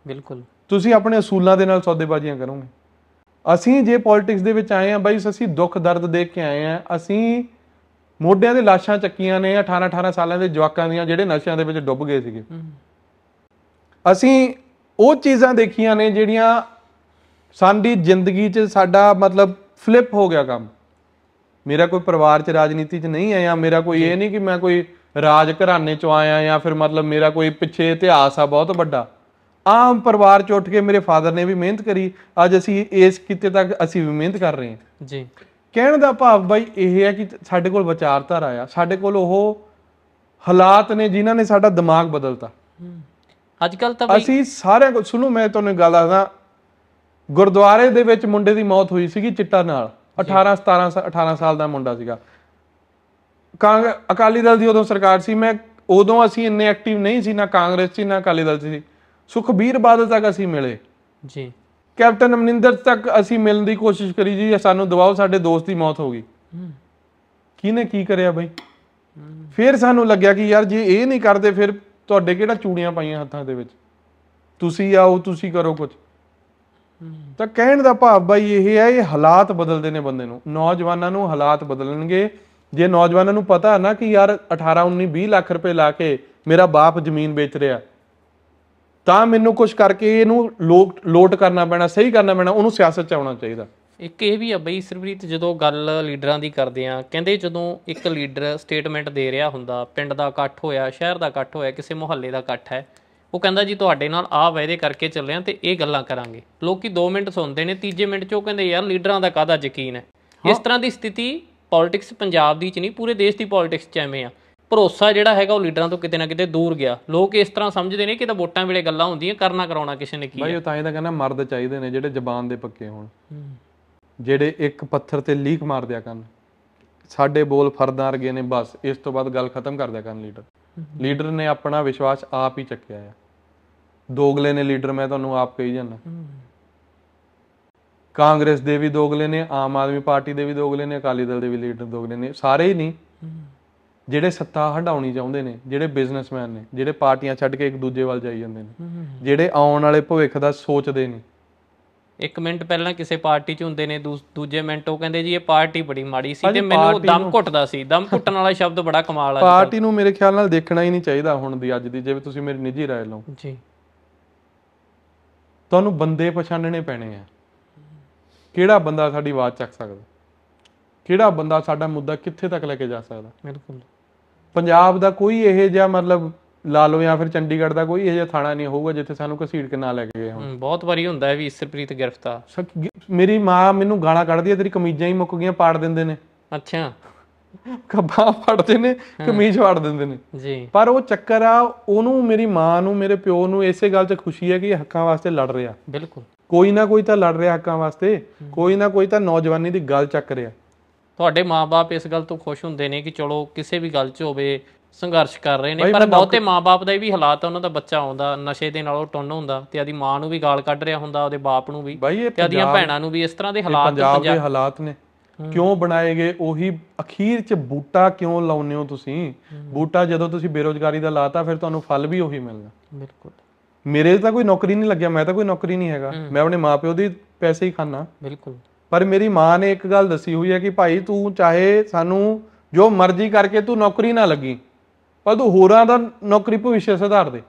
ਬਿਲਕੁਲ ਤੁਸੀਂ ਆਪਣੇ ਅਸੂਲਾਂ ਦੇ ਨਾਲ ਸੌਦੇਬਾਜ਼ੀਆਂ ਕਰੋਗੇ ਅਸੀਂ ਜੇ ਪੋਲਿਟਿਕਸ ਦੇ ਵਿੱਚ ਆਏ ਆ ਬਾਈ ਅਸੀਂ ਦੁੱਖ ਦਰਦ ਦੇਖ ਕੇ ਆਏ ਆ ਅਸੀਂ ਮੋਢਿਆਂ ਦੇ ਲਾਸ਼ਾਂ ਚੱਕੀਆਂ ਨੇ 18 18 ਸਾਲਾਂ ਦੇ ਜਵਾਕਾਂ ਦੀਆਂ ਜਿਹੜੇ ਨਸ਼ਿਆਂ ਦੇ ਵਿੱਚ ਡੁੱਬ ਗਏ ਸੀਗੇ ਅਸੀਂ ਉਹ ਚੀਜ਼ਾਂ ਦੇਖੀਆਂ ਨੇ ਜਿਹੜੀਆਂ ਸਾਡੀ ਜ਼ਿੰਦਗੀ 'ਚ ਸਾਡਾ ਮਤਲਬ ਫਲਿੱਪ ਹੋ ਗਿਆ ਕੰਮ ਮੇਰਾ ਕੋਈ ਪਰਿਵਾਰ 'ਚ ਰਾਜਨੀਤੀ 'ਚ ਨਹੀਂ ਆਇਆ ਮੇਰਾ ਕੋਈ ਇਹ ਨਹੀਂ ਕਿ ਮੈਂ ਕੋਈ ਰਾਜ ਘਰਾਣੇ 'ਚੋਂ ਆਇਆ ਜਾਂ ਫਿਰ ਮਤਲਬ ਮੇਰਾ ਕੋਈ ਪਿੱਛੇ ਇਤਿਹਾਸ ਆ ਬਹੁਤ ਵੱਡਾ ਆਮ ਪਰਿਵਾਰ ਚ ਉੱਠ ਕੇ ਮੇਰੇ ਫਾਦਰ ਨੇ ਵੀ ਮਿਹਨਤ ਕਰੀ ਅੱਜ ਅਸੀਂ ਇਸ ਕਿਤੇ ਤੱਕ ਅਸੀਂ ਵੀ ਮਿਹਨਤ ਕਰ ਰਹੇ ਹਾਂ ਜੀ ਕਹਿਣ ਦਾ ਭਾਵ ਬਾਈ ਇਹ ਹੈ ਕਿ ਸਾਡੇ ਕੋਲ ਵਿਚਾਰਤਾ ਰਾਇਆ ਸਾਡੇ ਕੋਲ ਉਹ ਹਾਲਾਤ ਨੇ ਜਿਨ੍ਹਾਂ ਨੇ ਸਾਡਾ ਦਿਮਾਗ ਬਦਲਤਾ ਅੱਜ ਕੱਲ ਤਾਂ ਅਸੀਂ ਸਾਰਿਆਂ ਕੋਲ ਸੁਣੋ ਮੈਂ ਤੁਹਾਨੂੰ ਗੱਲ ਦੱਸਦਾ ਗੁਰਦੁਆਰੇ ਦੇ ਵਿੱਚ ਮੁੰਡੇ ਦੀ ਮੌਤ ਹੋਈ ਸੀਗੀ ਚਿੱਟਾ ਨਾਲ 18 17 18 ਸਾਲ ਦਾ ਮੁੰਡਾ ਸੀਗਾ ਕਾਂਗ ਅਕਾਲੀ ਦਲ ਦੀ ਉਦੋਂ ਸਰਕਾਰ ਸੀ ਮੈਂ ਉਦੋਂ ਅਸੀਂ ਇੰਨੇ ਐਕਟਿਵ ਨਹੀਂ ਸੀ ਨਾ ਕਾਂਗਰਸ ਸੀ ਨਾ ਅਕਾਲੀ ਦਲ ਸੀ ਸੁਖਬੀਰ ਬਾਦਲ ਤੱਕ ਅਸੀਂ ਮਿਲੇ ਜੀ ਕੈਪਟਨ ਅਮਨਿੰਦਰ ਤੱਕ ਅਸੀਂ ਮਿਲਣ ਦੀ ਕੋਸ਼ਿਸ਼ ਕਰੀ ਜੀ ਸਾਨੂੰ ਦਬਾਓ ਸਾਡੇ ਦੋਸਤ ਦੀ ਮੌਤ ਹੋ ਗਈ ਕਿਨੇ ਕੀ ਕਰਿਆ ਬਈ ਫਿਰ ਸਾਨੂੰ ਲੱਗਿਆ ਕਿ ਯਾਰ ਜੇ ਇਹ ਨਹੀਂ ਕਰਦੇ ਫਿਰ ਤੁਹਾਡੇ ਕਿਹੜਾ ਚੂੜੀਆਂ ਪਾਈਆਂ ਹੱਥਾਂ ਦੇ ਵਿੱਚ ਤੁਸੀਂ ਆਓ ਤੁਸੀਂ ਕਰੋ ਕੁਝ ਤਾਂ ਕਹਿਣ ਦਾ ਭਾਵ ਬਈ ਇਹ ਹੈ ਇਹ ਹਾਲਾਤ ਬਦਲਦੇ ਨੇ ਬੰਦੇ ਨੂੰ ਨੌਜਵਾਨਾਂ ਨੂੰ ਹਾਲਾਤ ਬਦਲਣਗੇ ਜੇ ਨੌਜਵਾਨਾਂ ਨੂੰ ਪਤਾ ਨਾ ਕਿ ਯਾਰ 18 19 20 ਲੱਖ ਰੁਪਏ ਲਾ ਕੇ ਮੇਰਾ ਬਾਪ ਜ਼ਮੀਨ ਵੇਚ ਰਿਹਾ ਤਾਂ ਮੈਨੂੰ ਕੁਝ ਕਰਕੇ ਇਹਨੂੰ ਲੋਕ ਲੋਟ ਕਰਨਾ ਪੈਣਾ ਸਹੀ ਕਰਨਾ ਪੈਣਾ ਉਹਨੂੰ ਸਿਆਸਤ 'ਚ ਆਉਣਾ ਚਾਹੀਦਾ ਇੱਕ ਇਹ ਵੀ ਆ ਬਈ ਸਰਵਰੀਤ ਜਦੋਂ ਗੱਲ ਲੀਡਰਾਂ ਦੀ ਕਰਦੇ ਆ ਕਹਿੰਦੇ ਜਦੋਂ ਇੱਕ ਲੀਡਰ ਸਟੇਟਮੈਂਟ ਦੇ ਰਿਹਾ ਹੁੰਦਾ ਪਿੰਡ ਦਾ ਇਕੱਠ ਹੋਇਆ ਸ਼ਹਿਰ ਦਾ ਇਕੱਠ ਹੋਇਆ ਕਿਸੇ ਮੁਹੱਲੇ ਦਾ ਇਕੱਠ ਹੈ ਉਹ ਕਹਿੰਦਾ ਜੀ ਤੁਹਾਡੇ ਨਾਲ ਆ ਵਾਅਦੇ ਕਰਕੇ ਚੱਲੇ ਆ ਤੇ ਇਹ ਗੱਲਾਂ ਕਰਾਂਗੇ ਲੋਕੀ 2 ਮਿੰਟ ਸੁਣਦੇ ਨੇ ਤੀਜੇ ਮਿੰਟ 'ਚ ਉਹ ਕਹਿੰਦੇ ਯਾਰ ਲੀਡਰਾਂ ਦਾ ਕਾਹਦਾ ਯਕੀਨ ਹੈ ਇਸ ਤਰ੍ਹਾਂ ਦੀ ਸਥਿਤੀ ਪੋਲਿਟਿਕਸ ਪੰਜਾਬ ਦੀ ਚ ਨਹੀਂ ਪੂਰੇ ਦੇਸ਼ ਦੀ ਪੋਲਿਟਿਕਸ ਚ ਐਵੇਂ ਆ ਭਰੋਸਾ ਜਿਹੜਾ ਹੈਗਾ ਉਹ ਲੀਡਰਾਂ ਤੋਂ ਕਿਤੇ ਨਾ ਕਿਤੇ ਦੂਰ ਗਿਆ ਲੋਕ ਇਸ ਤਰ੍ਹਾਂ ਸਮਝਦੇ ਨੇ ਕਿ ਤਾਂ ਵੋਟਾਂ ਵੇਲੇ ਗੱਲਾਂ ਹੁੰਦੀਆਂ ਕਰਨਾ ਕਰਾਉਣਾ ਕਿਸੇ ਨੇ ਕੀ ਬਾਈ ਉਹ ਤਾਂ ਇਹਦਾ ਕਹਿੰਦਾ ਮਰਦ ਚਾਹੀਦੇ ਨੇ ਜਿਹੜੇ ਜ਼ਬਾਨ ਦੇ ਪੱਕੇ ਹੋਣ ਜਿਹੜੇ ਇੱਕ ਪੱਥਰ ਤੇ ਲੀਕ ਮਾਰ ਦਿਆ ਕਰਨ ਸਾਡੇ ਬੋਲ ਫਰਦਾਂ ਰਗੇ ਨੇ ਬਸ ਇਸ ਤੋਂ ਬਾਅਦ ਗੱਲ ਖਤਮ ਕਰ ਦਿਆ ਕਰਨ ਲੀਡਰ ਲੀਡਰ ਨੇ ਆਪਣਾ ਵਿਸ਼ਵਾਸ ਆਪ ਹੀ ਚੱਕਿਆ ਆ ਦੋਗਲੇ ਨੇ ਲੀਡਰ ਮੈਂ ਤੁਹਾਨੂੰ ਆਪ ਕਹੀ ਜਾਂਦਾ ਕਾਂਗਰਸ ਦੇ ਵੀ ਦੋਗਲੇ ਨੇ ਆਮ ਆਦਮੀ ਪਾਰਟੀ ਦੇ ਵੀ ਦੋਗਲੇ ਨੇ ਅਕਾਲੀ ਦਲ ਦੇ ਵੀ ਲੀਡਰ ਦੋਗਲੇ ਨੇ ਸਾਰੇ ਹੀ ਨਹੀਂ ਜਿਹੜੇ ਸੱਤਾ ਹਟਾਉਣੀ ਚਾਹੁੰਦੇ ਨੇ ਜਿਹੜੇ ਬਿਜ਼ਨਸਮੈਨ ਨੇ ਜਿਹੜੇ ਪਾਰਟੀਆਂ ਛੱਡ ਕੇ ਇੱਕ ਦੂਜੇ ਵੱਲ ਜਾਈ ਜਾਂਦੇ ਨੇ ਜਿਹੜੇ ਆਉਣ ਵਾਲੇ ਭਵਿੱਖ ਦਾ ਸੋਚਦੇ ਨੇ ਇੱਕ ਮਿੰਟ ਪਹਿਲਾਂ ਕਿਸੇ ਪਾਰਟੀ 'ਚ ਹੁੰਦੇ ਨੇ ਦੂਜੇ ਮਿੰਟ ਉਹ ਕਹਿੰਦੇ ਜੀ ਇਹ ਪਾਰਟੀ ਬੜੀ ਮਾੜੀ ਸੀ ਤੇ ਮੈਨੂੰ ਦਮ ਘੁੱਟਦਾ ਸੀ ਦਮ *laughs* ਘੁੱਟਣ ਵਾਲਾ ਸ਼ਬਦ ਬੜਾ ਕਮਾਲ ਆ ਪਾਰਟੀ ਨੂੰ ਮੇਰੇ ਖਿਆਲ ਨਾਲ ਦੇਖਣਾ ਹੀ ਨਹੀਂ ਚਾਹੀਦਾ ਹੁਣ ਦੀ ਅੱਜ ਦੀ ਜਿਵੇਂ ਤੁਸੀਂ ਮੇਰੀ ਨਿੱਜੀ رائے ਲਓ ਜੀ ਤੁਹਾਨੂੰ ਬੰਦੇ ਪਛਾਣਨੇ ਪੈਣੇ ਆ ਕਿਹੜਾ ਬੰਦਾ ਸਾਡੀ ਆਵਾਜ਼ ਚੱਕ ਸਕਦਾ ਕਿਹੜਾ ਬੰਦਾ ਸਾਡਾ ਮੁੱਦਾ ਕਿੱਥੇ ਤੱਕ ਲੈ ਕੇ ਜਾ ਸਕਦਾ ਬਿਲਕੁਲ ਪੰਜਾਬ ਦਾ ਕੋਈ ਇਹ ਜਿਹਾ ਮਤਲਬ ਲਾ ਲਓ ਜਾਂ ਫਿਰ ਚੰਡੀਗੜ੍ਹ ਦਾ ਕੋਈ ਇਹ ਜਿਹਾ ਥਾਣਾ ਨਹੀਂ ਹੋਊਗਾ ਜਿੱਥੇ ਸਾਨੂੰ ਕਸੀੜ ਕੇ ਨਾ ਲੈ ਕੇ ਗਏ ਹੋਣ ਬਹੁਤ ਵਾਰੀ ਹੁੰਦਾ ਹੈ ਵੀ ਇਸਰਪ੍ਰੀਤ ਗ੍ਰਿਫਤਾਰ ਮੇਰੀ ਮਾਂ ਮੈਨੂੰ ਗਾਲਾਂ ਕੱਢਦੀ ਹੈ ਤੇਰੀ ਕਮੀਜ਼ਾਂ ਹੀ ਮੁੱਕ ਗਈਆਂ ਪਾੜ ਦਿੰਦੇ ਨੇ ਅੱਛਾ ਕੱਪਾ ਫੜਦੇ ਨੇ ਕਮੀਜ਼ ਫੜ ਦਿੰਦੇ ਨੇ ਜੀ ਪਰ ਉਹ ਚੱਕਰ ਆ ਉਹਨੂੰ ਮੇਰੀ ਮਾਂ ਨੂੰ ਮੇਰੇ ਪਿਓ ਨੂੰ ਇਸੇ ਗੱਲ 'ਚ ਖੁਸ਼ੀ ਹੈ ਕਿ ਹੱਕਾਂ ਵਾਸਤੇ ਲੜ ਰਿਹਾ ਬਿਲਕੁਲ ਕੋਈ ਨਾ ਕੋਈ ਤਾਂ ਲੜ ਰਿਹਾ ਹੱਕਾਂ ਵਾਸਤੇ ਕੋਈ ਨਾ ਕੋਈ ਤਾਂ ਨੌਜਵਾਨੀ ਦੀ ਗੱਲ ਚੱਕ ਰਿਹਾ ਤੁਹਾਡੇ ਮਾਪੇ ਇਸ ਗੱਲ ਤੋਂ ਖੁਸ਼ ਹੁੰਦੇ ਨੇ ਕਿ ਚਲੋ ਕਿਸੇ ਵੀ ਗੱਲ 'ਚ ਹੋਵੇ ਸੰਘਰਸ਼ ਕਰ ਰਹੇ ਨੇ ਪਰ ਬਹੁਤੇ ਮਾਪੇ ਦਾ ਇਹ ਵੀ ਹਾਲਾਤ ਆ ਉਹਨਾਂ ਦਾ ਬੱਚਾ ਆਉਂਦਾ ਨਸ਼ੇ ਦੇ ਨਾਲ ਉਹ ਟੁੰਨ ਹੁੰਦਾ ਤੇ ਆਦੀ ਮਾਂ ਨੂੰ ਵੀ ਗਾਲ ਕੱਢ ਰਿਹਾ ਹੁੰਦਾ ਉਹਦੇ ਬਾਪ ਨੂੰ ਵੀ ਤੇ ਆਦੀਆਂ ਭੈਣਾਂ ਨੂੰ ਵੀ ਇਸ ਤਰ੍ਹਾਂ ਦੇ ਹਾਲਾਤ ਪੰਜਾਬ ਦੇ ਹਾਲਾਤ ਨੇ ਕਿਉਂ ਬਣਾਏ ਗਏ ਉਹੀ ਅਖੀਰ ਚ ਬੂਟਾ ਕਿਉਂ ਲਾਉਨੇ ਹੋ ਤੁਸੀਂ ਬੂਟਾ ਜਦੋਂ ਤੁਸੀਂ ਬੇਰੋਜ਼ਗਾਰੀ ਦਾ ਲਾਤਾ ਫਿਰ ਤੁਹਾਨੂੰ ਫਲ ਵੀ ਉਹੀ ਮਿਲਣਾ ਬਿਲਕੁਲ ਮੇਰੇ ਤਾਂ ਕੋਈ ਨੌਕਰੀ ਨਹੀਂ ਲੱਗਿਆ ਮੈਂ ਤਾਂ ਕੋਈ ਨੌਕਰੀ ਨਹੀਂ ਹੈਗਾ ਮੈਂ ਆਪਣੇ ਮਾਪਿਓ ਦੇ ਪੈਸੇ ਹੀ ਖਾਣਾ ਬਿਲਕੁਲ ਪਰ ਮੇਰੀ ਮਾਂ ਨੇ ਇੱਕ ਗੱਲ ਦੱਸੀ ਹੋਈ ਹੈ ਕਿ ਭਾਈ ਤੂੰ ਚਾਹੇ ਸਾਨੂੰ ਜੋ ਮਰਜ਼ੀ ਕਰਕੇ ਤੂੰ ਨੌਕਰੀ ਨਾ ਲੱਗੀ ਪਰ ਤੂੰ ਹੋਰਾਂ ਦਾ ਨੌਕਰੀ ਭਵਿੱਖ ਸੁਧਾਰ ਦੇ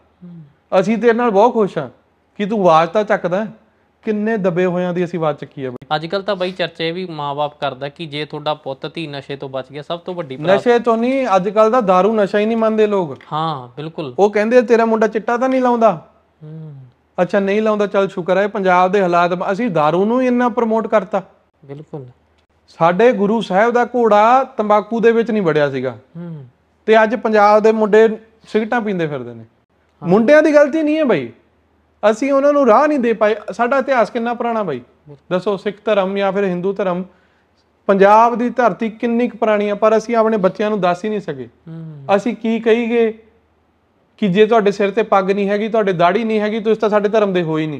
ਅਸੀਂ ਤੇਰੇ ਨਾਲ ਬਹੁਤ ਖੁਸ਼ ਹਾਂ ਕਿ ਤੂੰ ਆਵਾਜ਼ ਤਾਂ ਚੱਕਦਾ ਕਿੰਨੇ ਦਬੇ ਹੋਇਆਂ ਦੀ ਅਸੀਂ ਬਾਤ ਚੱਕੀ ਹੈ ਬਈ ਅੱਜ ਕੱਲ ਤਾਂ ਬਈ ਚਰਚੇ ਵੀ ਮਾਪੇ ਕਰਦਾ ਕਿ ਜੇ ਤੁਹਾਡਾ ਪੁੱਤ ਧੀ ਨਸ਼ੇ ਤੋਂ ਬਚ ਗਿਆ ਸਭ ਤੋਂ ਵੱਡੀ ਨਸ਼ੇ ਤੋਂ ਨਹੀਂ ਅੱਜ ਕੱਲ ਦਾ दारू ਨਸ਼ਾ ਹੀ ਨਹੀਂ ਮੰਨਦੇ ਲੋਕ ਹਾਂ ਬਿਲਕੁਲ ਉਹ ਕਹਿੰਦੇ ਤੇਰਾ ਮੁੰਡਾ ਚਿੱਟਾ ਤਾਂ ਨਹੀਂ ਲਾਉਂਦਾ ਅੱਛਾ ਨਹੀਂ ਲਾਉਂਦਾ ਚੱਲ ਸ਼ੁਕਰ ਹੈ ਪੰਜਾਬ ਦੇ ਹਾਲਾਤ ਅਸੀਂ दारू ਨੂੰ ਹੀ ਇੰਨਾ ਪ੍ਰਮੋਟ ਕਰਤਾ ਬਿਲਕੁਲ ਸਾਡੇ ਗੁਰੂ ਸਾਹਿਬ ਦਾ ਘੋੜਾ ਤੰਬਾਕੂ ਦੇ ਵਿੱਚ ਨਹੀਂ ਵੜਿਆ ਸੀਗਾ ਹੂੰ ਤੇ ਅੱਜ ਪੰਜਾਬ ਦੇ ਮੁੰਡੇ ਸਿਗਰਟਾਂ ਪੀਂਦੇ ਫਿਰਦੇ ਨੇ ਮੁੰਡਿਆਂ ਦੀ ਗਲਤੀ ਨਹੀਂ ਹੈ ਬਾਈ ਅਸੀਂ ਉਹਨਾਂ ਨੂੰ ਰਾਹ ਨਹੀਂ ਦੇ ਪਾਏ ਸਾਡਾ ਇਤਿਹਾਸ ਕਿੰਨਾ ਪੁਰਾਣਾ ਬਾਈ ਦੱਸੋ ਸਿੱਖ ਧਰਮ ਜਾਂ ਫਿਰ ਹਿੰਦੂ ਧਰਮ ਪੰਜਾਬ ਦੀ ਧਰਤੀ ਕਿੰਨੀ ਕੁ ਪੁਰਾਣੀ ਆ ਪਰ ਅਸੀਂ ਆਪਣੇ ਬੱਚਿਆਂ ਨੂੰ ਦੱਸ ਹੀ ਨਹੀਂ ਸਕੇ ਅਸੀਂ ਕੀ ਕਹੀਗੇ ਕਿ ਜੇ ਤੁਹਾਡੇ ਸਿਰ ਤੇ ਪੱਗ ਨਹੀਂ ਹੈਗੀ ਤੁਹਾਡੇ ਦਾੜੀ ਨਹੀਂ ਹੈਗੀ ਤੁਸੀਂ ਤਾਂ ਸਾਡੇ ਧਰਮ ਦੇ ਹੋ ਹੀ ਨਹੀਂ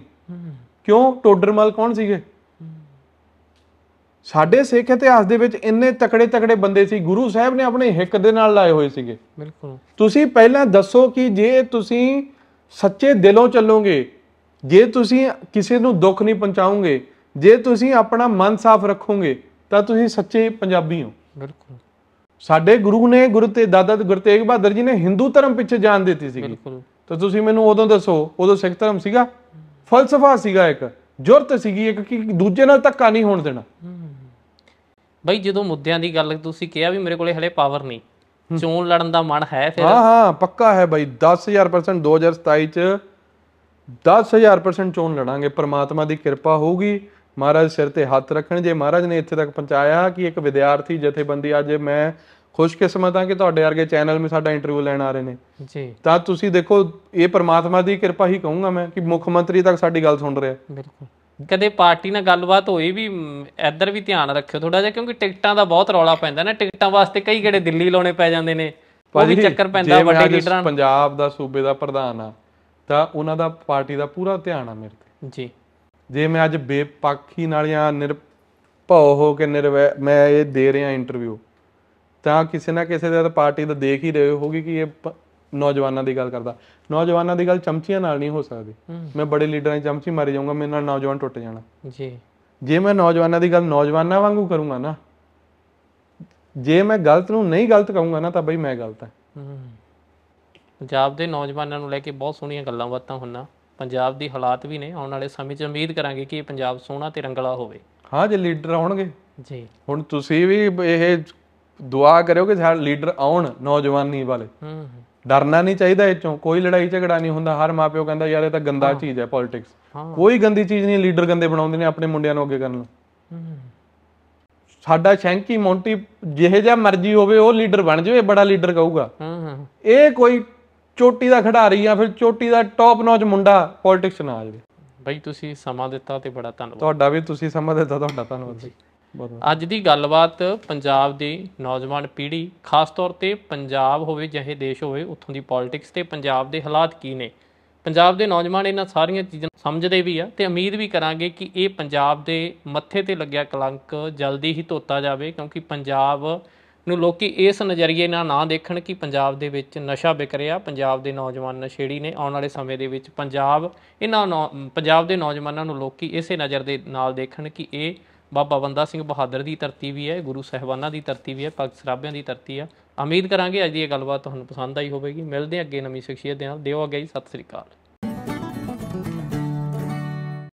ਕਿਉਂ ਟੋਡਰਮਲ ਕੌਣ ਸੀਗੇ ਸਾਡੇ ਸਿੱਖ ਇਤਿਹਾਸ ਦੇ ਵਿੱਚ ਇੰਨੇ ਤਕੜੇ ਤਕੜੇ ਬੰਦੇ ਸੀ ਗੁਰੂ ਸਾਹਿਬ ਨੇ ਆਪਣੇ ਹਿੱਕ ਦੇ ਨਾਲ ਲਾਏ ਹੋਏ ਸੀਗੇ ਬਿਲਕੁਲ ਤੁਸੀਂ ਪਹਿਲਾਂ ਦੱਸੋ ਕਿ ਜੇ ਤੁਸੀਂ ਸੱਚੇ ਦਿਲੋਂ ਚੱਲੋਗੇ ਜੇ ਤੁਸੀਂ ਕਿਸੇ ਨੂੰ ਦੁੱਖ ਨਹੀਂ ਪਹੁੰਚਾਉਂਗੇ ਜੇ ਤੁਸੀਂ ਆਪਣਾ ਮਨ ਸਾਫ਼ ਰੱਖੋਗੇ ਤਾਂ ਤੁਸੀਂ ਸੱਚੇ ਪੰਜਾਬੀ ਹੋ ਬਿਲਕੁਲ ਸਾਡੇ ਗੁਰੂ ਨੇ ਗੁਰੂ ਤੇ ਦਾਦਾ ਗੁਰੂ ਤੇਗ ਬਹਾਦਰ ਜੀ ਨੇ ਹਿੰਦੂ ਧਰਮ ਪਿੱਛੇ ਜਾਨ ਦਿੱਤੀ ਸੀਗੀ ਤਾਂ ਤੁਸੀਂ ਮੈਨੂੰ ਉਦੋਂ ਦੱਸੋ ਉਦੋਂ ਸਿੱਖ ਧਰਮ ਸੀਗਾ ਫਲਸਫਾ ਸੀਗਾ ਇੱਕ ਜੁਰਤ ਸੀਗੀ ਇੱਕ ਕਿ ਦੂਜੇ ਨਾਲ ਧੱਕਾ ਨਹੀਂ ਹੋਣ ਦੇਣਾ ਬਈ ਜਦੋਂ ਮੁੱਦਿਆਂ ਦੀ ਗੱਲ ਤੁਸੀਂ ਕਿਹਾ ਵੀ ਮੇਰੇ ਕੋਲੇ ਹਲੇ ਪਾਵਰ ਨਹੀਂ ਚੋਣ ਲੜਨ ਦਾ ਮਨ ਹੈ ਫਿਰ ਹਾਂ ਹਾਂ ਪੱਕਾ ਹੈ ਬਈ 10000% 2027 ਚ 10000% ਚੋਣ ਲੜਾਂਗੇ ਪ੍ਰਮਾਤਮਾ ਦੀ ਕਿਰਪਾ ਹੋਊਗੀ ਮਹਾਰਾਜ ਸਿਰ ਤੇ ਹੱਥ ਰੱਖਣ ਜੇ ਮਹਾਰਾਜ ਨੇ ਇੱਥੇ ਤੱਕ ਪਹੁੰਚਾਇਆ ਕਿ ਇੱਕ ਵਿਦਿਆਰਥੀ ਜਥੇਬੰਦੀ ਅੱਜ ਮੈਂ ਖੁਸ਼ਕਿਸਮਤ ਆ ਕਿ ਤੁਹਾਡੇ ਵਰਗੇ ਚੈਨਲ 'ਮੇ ਸਾਡਾ ਇੰਟਰਵਿਊ ਲੈਣ ਆ ਰਹੇ ਨੇ ਜੀ ਤਾਂ ਤੁਸੀਂ ਦੇਖੋ ਇਹ ਪ੍ਰਮਾਤਮਾ ਦੀ ਕਿਰਪਾ ਹੀ ਕਹੂੰਗਾ ਮੈਂ ਕਿ ਮੁੱਖ ਮੰਤਰੀ ਤੱਕ ਸਾਡੀ ਗੱਲ ਸੁਣ ਰਿਹਾ ਬਿਲਕੁਲ ਕਦੇ ਪਾਰਟੀ ਨਾਲ ਗੱਲਬਾਤ ਹੋਈ ਵੀ ਇੱਧਰ ਵੀ ਧਿਆਨ ਰੱਖਿਓ ਥੋੜਾ ਜਿਹਾ ਕਿਉਂਕਿ ਟਿਕਟਾਂ ਦਾ ਬਹੁਤ ਰੌਲਾ ਪੈਂਦਾ ਨਾ ਟਿਕਟਾਂ ਵਾਸਤੇ ਕਈ ਗੇੜੇ ਦਿੱਲੀ ਲਾਉਣੇ ਪੈ ਜਾਂਦੇ ਨੇ ਉਹ ਵੀ ਚੱਕਰ ਪੈਂਦਾ ਵੱਡੇ ਲੀਡਰਾਂ ਪੰਜਾਬ ਦਾ ਸੂਬੇ ਦਾ ਪ੍ਰਧਾਨ ਆ ਤਾਂ ਉਹਨਾਂ ਦਾ ਪਾਰਟੀ ਦਾ ਪੂਰਾ ਧਿਆਨ ਆ ਮੇਰੇ ਤੇ ਜੀ ਜੇ ਮੈਂ ਅੱਜ ਬੇਪੱਖੀ ਨਾਲ ਜਾਂ ਨਿਰਭਉ ਹੋ ਕੇ ਨਿਰਵੈ ਮੈਂ ਇਹ ਦੇ ਰਿਹਾ ਇੰਟਰਵਿਊ ਤਾਂ ਕਿਸੇ ਨਾ ਕਿਸੇ ਦਾ ਪਾਰਟੀ ਦਾ ਦੇਖ ਹੀ ਰਹੇ ਹੋਗੇ ਕਿ ਇਹ ਨੌਜਵਾਨਾਂ ਦੀ ਗੱਲ ਕਰਦਾ ਨੌਜਵਾਨਾਂ ਦੀ ਗੱਲ ਚਮਚੀਆਂ ਨਾਲ ਨਹੀਂ ਹੋ ਸਕਦੀ ਮੈਂ ਬੜੇ ਲੀਡਰਾਂ ਦੀ ਚਮਚੀ ਮਾਰੀ ਜਾਊਂਗਾ ਮੇਰੇ ਨਾਲ ਨੌਜਵਾਨ ਟੁੱਟ ਜਾਣਾ ਜੀ ਜੇ ਮੈਂ ਨੌਜਵਾਨਾਂ ਦੀ ਗੱਲ ਨੌਜਵਾਨਾਂ ਵਾਂਗੂ ਕਰੂੰਗਾ ਨਾ ਜੇ ਮੈਂ ਗਲਤ ਨੂੰ ਨਹੀਂ ਗਲਤ ਕਹੂੰਗਾ ਨਾ ਤਾਂ ਬਈ ਮੈਂ ਗਲਤ ਹਾਂ ਪੰਜਾਬ ਦੇ ਨੌਜਵਾਨਾਂ ਨੂੰ ਲੈ ਕੇ ਬਹੁਤ ਸੋਹਣੀਆਂ ਗੱਲਾਂ ਬਾਤਾਂ ਹੁੰਨਾ ਪੰਜਾਬ ਦੀ ਹਾਲਾਤ ਵੀ ਨੇ ਆਉਣ ਵਾਲੇ ਸਮੇਂ 'ਚ ਉਮੀਦ ਕਰਾਂਗੇ ਕਿ ਪੰਜਾਬ ਸੋਹਣਾ ਤੇ ਰੰਗਲਾ ਹੋਵੇ ਹਾਂ ਜੇ ਲੀਡਰ ਆਉਣਗੇ ਜੀ ਹੁਣ ਤੁਸੀਂ ਵੀ ਇਹ ਦੁਆ ਕਰਿਓ ਕਿ ਸਾਡੇ ਲੀਡਰ ਆਉਣ ਨੌਜਵਾਨੀ ਵਾਲੇ ਹੂੰ ਡਰਨਾ ਨਹੀਂ ਚਾਹੀਦਾ ਇਹ ਚੋਂ ਕੋਈ ਲੜਾਈ ਝਗੜਾ ਨਹੀਂ ਹੁੰਦਾ ਹਰ ਮਾਪਿਓ ਕਹਿੰਦਾ ਯਾਰ ਇਹ ਤਾਂ ਗੰਦਾ ਚੀਜ਼ ਹੈ ਪੋਲਿਟਿਕਸ ਕੋਈ ਗੰਦੀ ਚੀਜ਼ ਨਹੀਂ ਲੀਡਰ ਗੰਦੇ ਬਣਾਉਂਦੇ ਨੇ ਆਪਣੇ ਮੁੰਡਿਆਂ ਨੂੰ ਅੱਗੇ ਕਰਨ ਨੂੰ ਸਾਡਾ ਸ਼ੈਂਕੀ ਮੌਂਟੀ ਜਿਹੇ ਜਿਹਾ ਮਰਜ਼ੀ ਹੋਵੇ ਉਹ ਲੀਡਰ ਬਣ ਜਾਵੇ ਬੜਾ ਲੀਡਰ ਕਹੂਗਾ ਇਹ ਕੋਈ ਚੋਟੀ ਦਾ ਖਿਡਾਰੀ ਆ ਫਿਰ ਚੋਟੀ ਦਾ ਟੌਪ ਨੌਚ ਮੁੰਡਾ ਪੋਲਿਟਿਕਸ ਨਾ ਆ ਜਾਵੇ ਬਈ ਤੁਸੀਂ ਸਮਾਂ ਦਿੱਤਾ ਤੇ ਬੜਾ ਧੰਨਵਾਦ ਤੁਹਾਡਾ ਵੀ ਤੁਸੀਂ ਸਮਾਂ ਦਿੱਤਾ ਤੁਹਾਡਾ ਧੰਨਵਾਦ ਜੀ ਅੱਜ ਦੀ ਗੱਲਬਾਤ ਪੰਜਾਬ ਦੀ ਨੌਜਵਾਨ ਪੀੜ੍ਹੀ ਖਾਸ ਤੌਰ ਤੇ ਪੰਜਾਬ ਹੋਵੇ ਜਿਹੇ ਦੇਸ਼ ਹੋਵੇ ਉੱਥੋਂ ਦੀ ਪੋਲਿਟਿਕਸ ਤੇ ਪੰਜਾਬ ਦੇ ਹਾਲਾਤ ਕੀ ਨੇ ਪੰਜਾਬ ਦੇ ਨੌਜਵਾਨ ਇਹਨਾਂ ਸਾਰੀਆਂ ਚੀਜ਼ਾਂ ਸਮਝਦੇ ਵੀ ਆ ਤੇ ਉਮੀਦ ਵੀ ਕਰਾਂਗੇ ਕਿ ਇਹ ਪੰਜਾਬ ਦੇ ਮੱਥੇ ਤੇ ਲੱਗਿਆ ਕਲੰਕ ਜਲਦੀ ਹੀ ਧੋਤਾ ਜਾਵੇ ਕਿਉਂਕਿ ਪੰਜਾਬ ਨੂੰ ਲੋਕੀ ਇਸ ਨਜ਼ਰੀਏ ਨਾਲ ਨਾ ਦੇਖਣ ਕਿ ਪੰਜਾਬ ਦੇ ਵਿੱਚ ਨਸ਼ਾ ਵਿਕ ਰਿਹਾ ਪੰਜਾਬ ਦੇ ਨੌਜਵਾਨ ਨਸ਼ੇੜੀ ਨੇ ਆਉਣ ਵਾਲੇ ਸਮੇਂ ਦੇ ਵਿੱਚ ਪੰਜਾਬ ਇਹਨਾਂ ਪੰਜਾਬ ਦੇ ਨੌਜਵਾਨਾਂ ਨੂੰ ਲੋਕੀ ਇਸੇ ਨਜ਼ਰ ਦੇ ਨਾਲ ਦੇਖਣ ਕਿ ਇਹ ਬਾਬਾ ਬੰਦਾ ਸਿੰਘ ਬਹਾਦਰ ਦੀ ਧਰਤੀ ਵੀ ਹੈ ਗੁਰੂ ਸਹਿਬਾਨਾਂ ਦੀ ਧਰਤੀ ਵੀ ਹੈ ਭਗਤ ਸਰਾਭਿਆਂ ਦੀ ਧਰਤੀ ਹੈ ਉਮੀਦ ਕਰਾਂਗੇ ਅੱਜ ਦੀ ਇਹ ਗੱਲਬਾਤ ਤੁਹਾਨੂੰ ਪਸੰਦ ਆਈ ਹੋਵੇਗੀ ਮਿਲਦੇ ਅੱਗੇ ਨਵੀਂ ਸ਼ਖਸੀਅਤ ਦੇ ਨਾਲ ਦਿਓ ਅੱਗੇ ਸਤਿ ਸ੍ਰੀ ਅਕਾਲ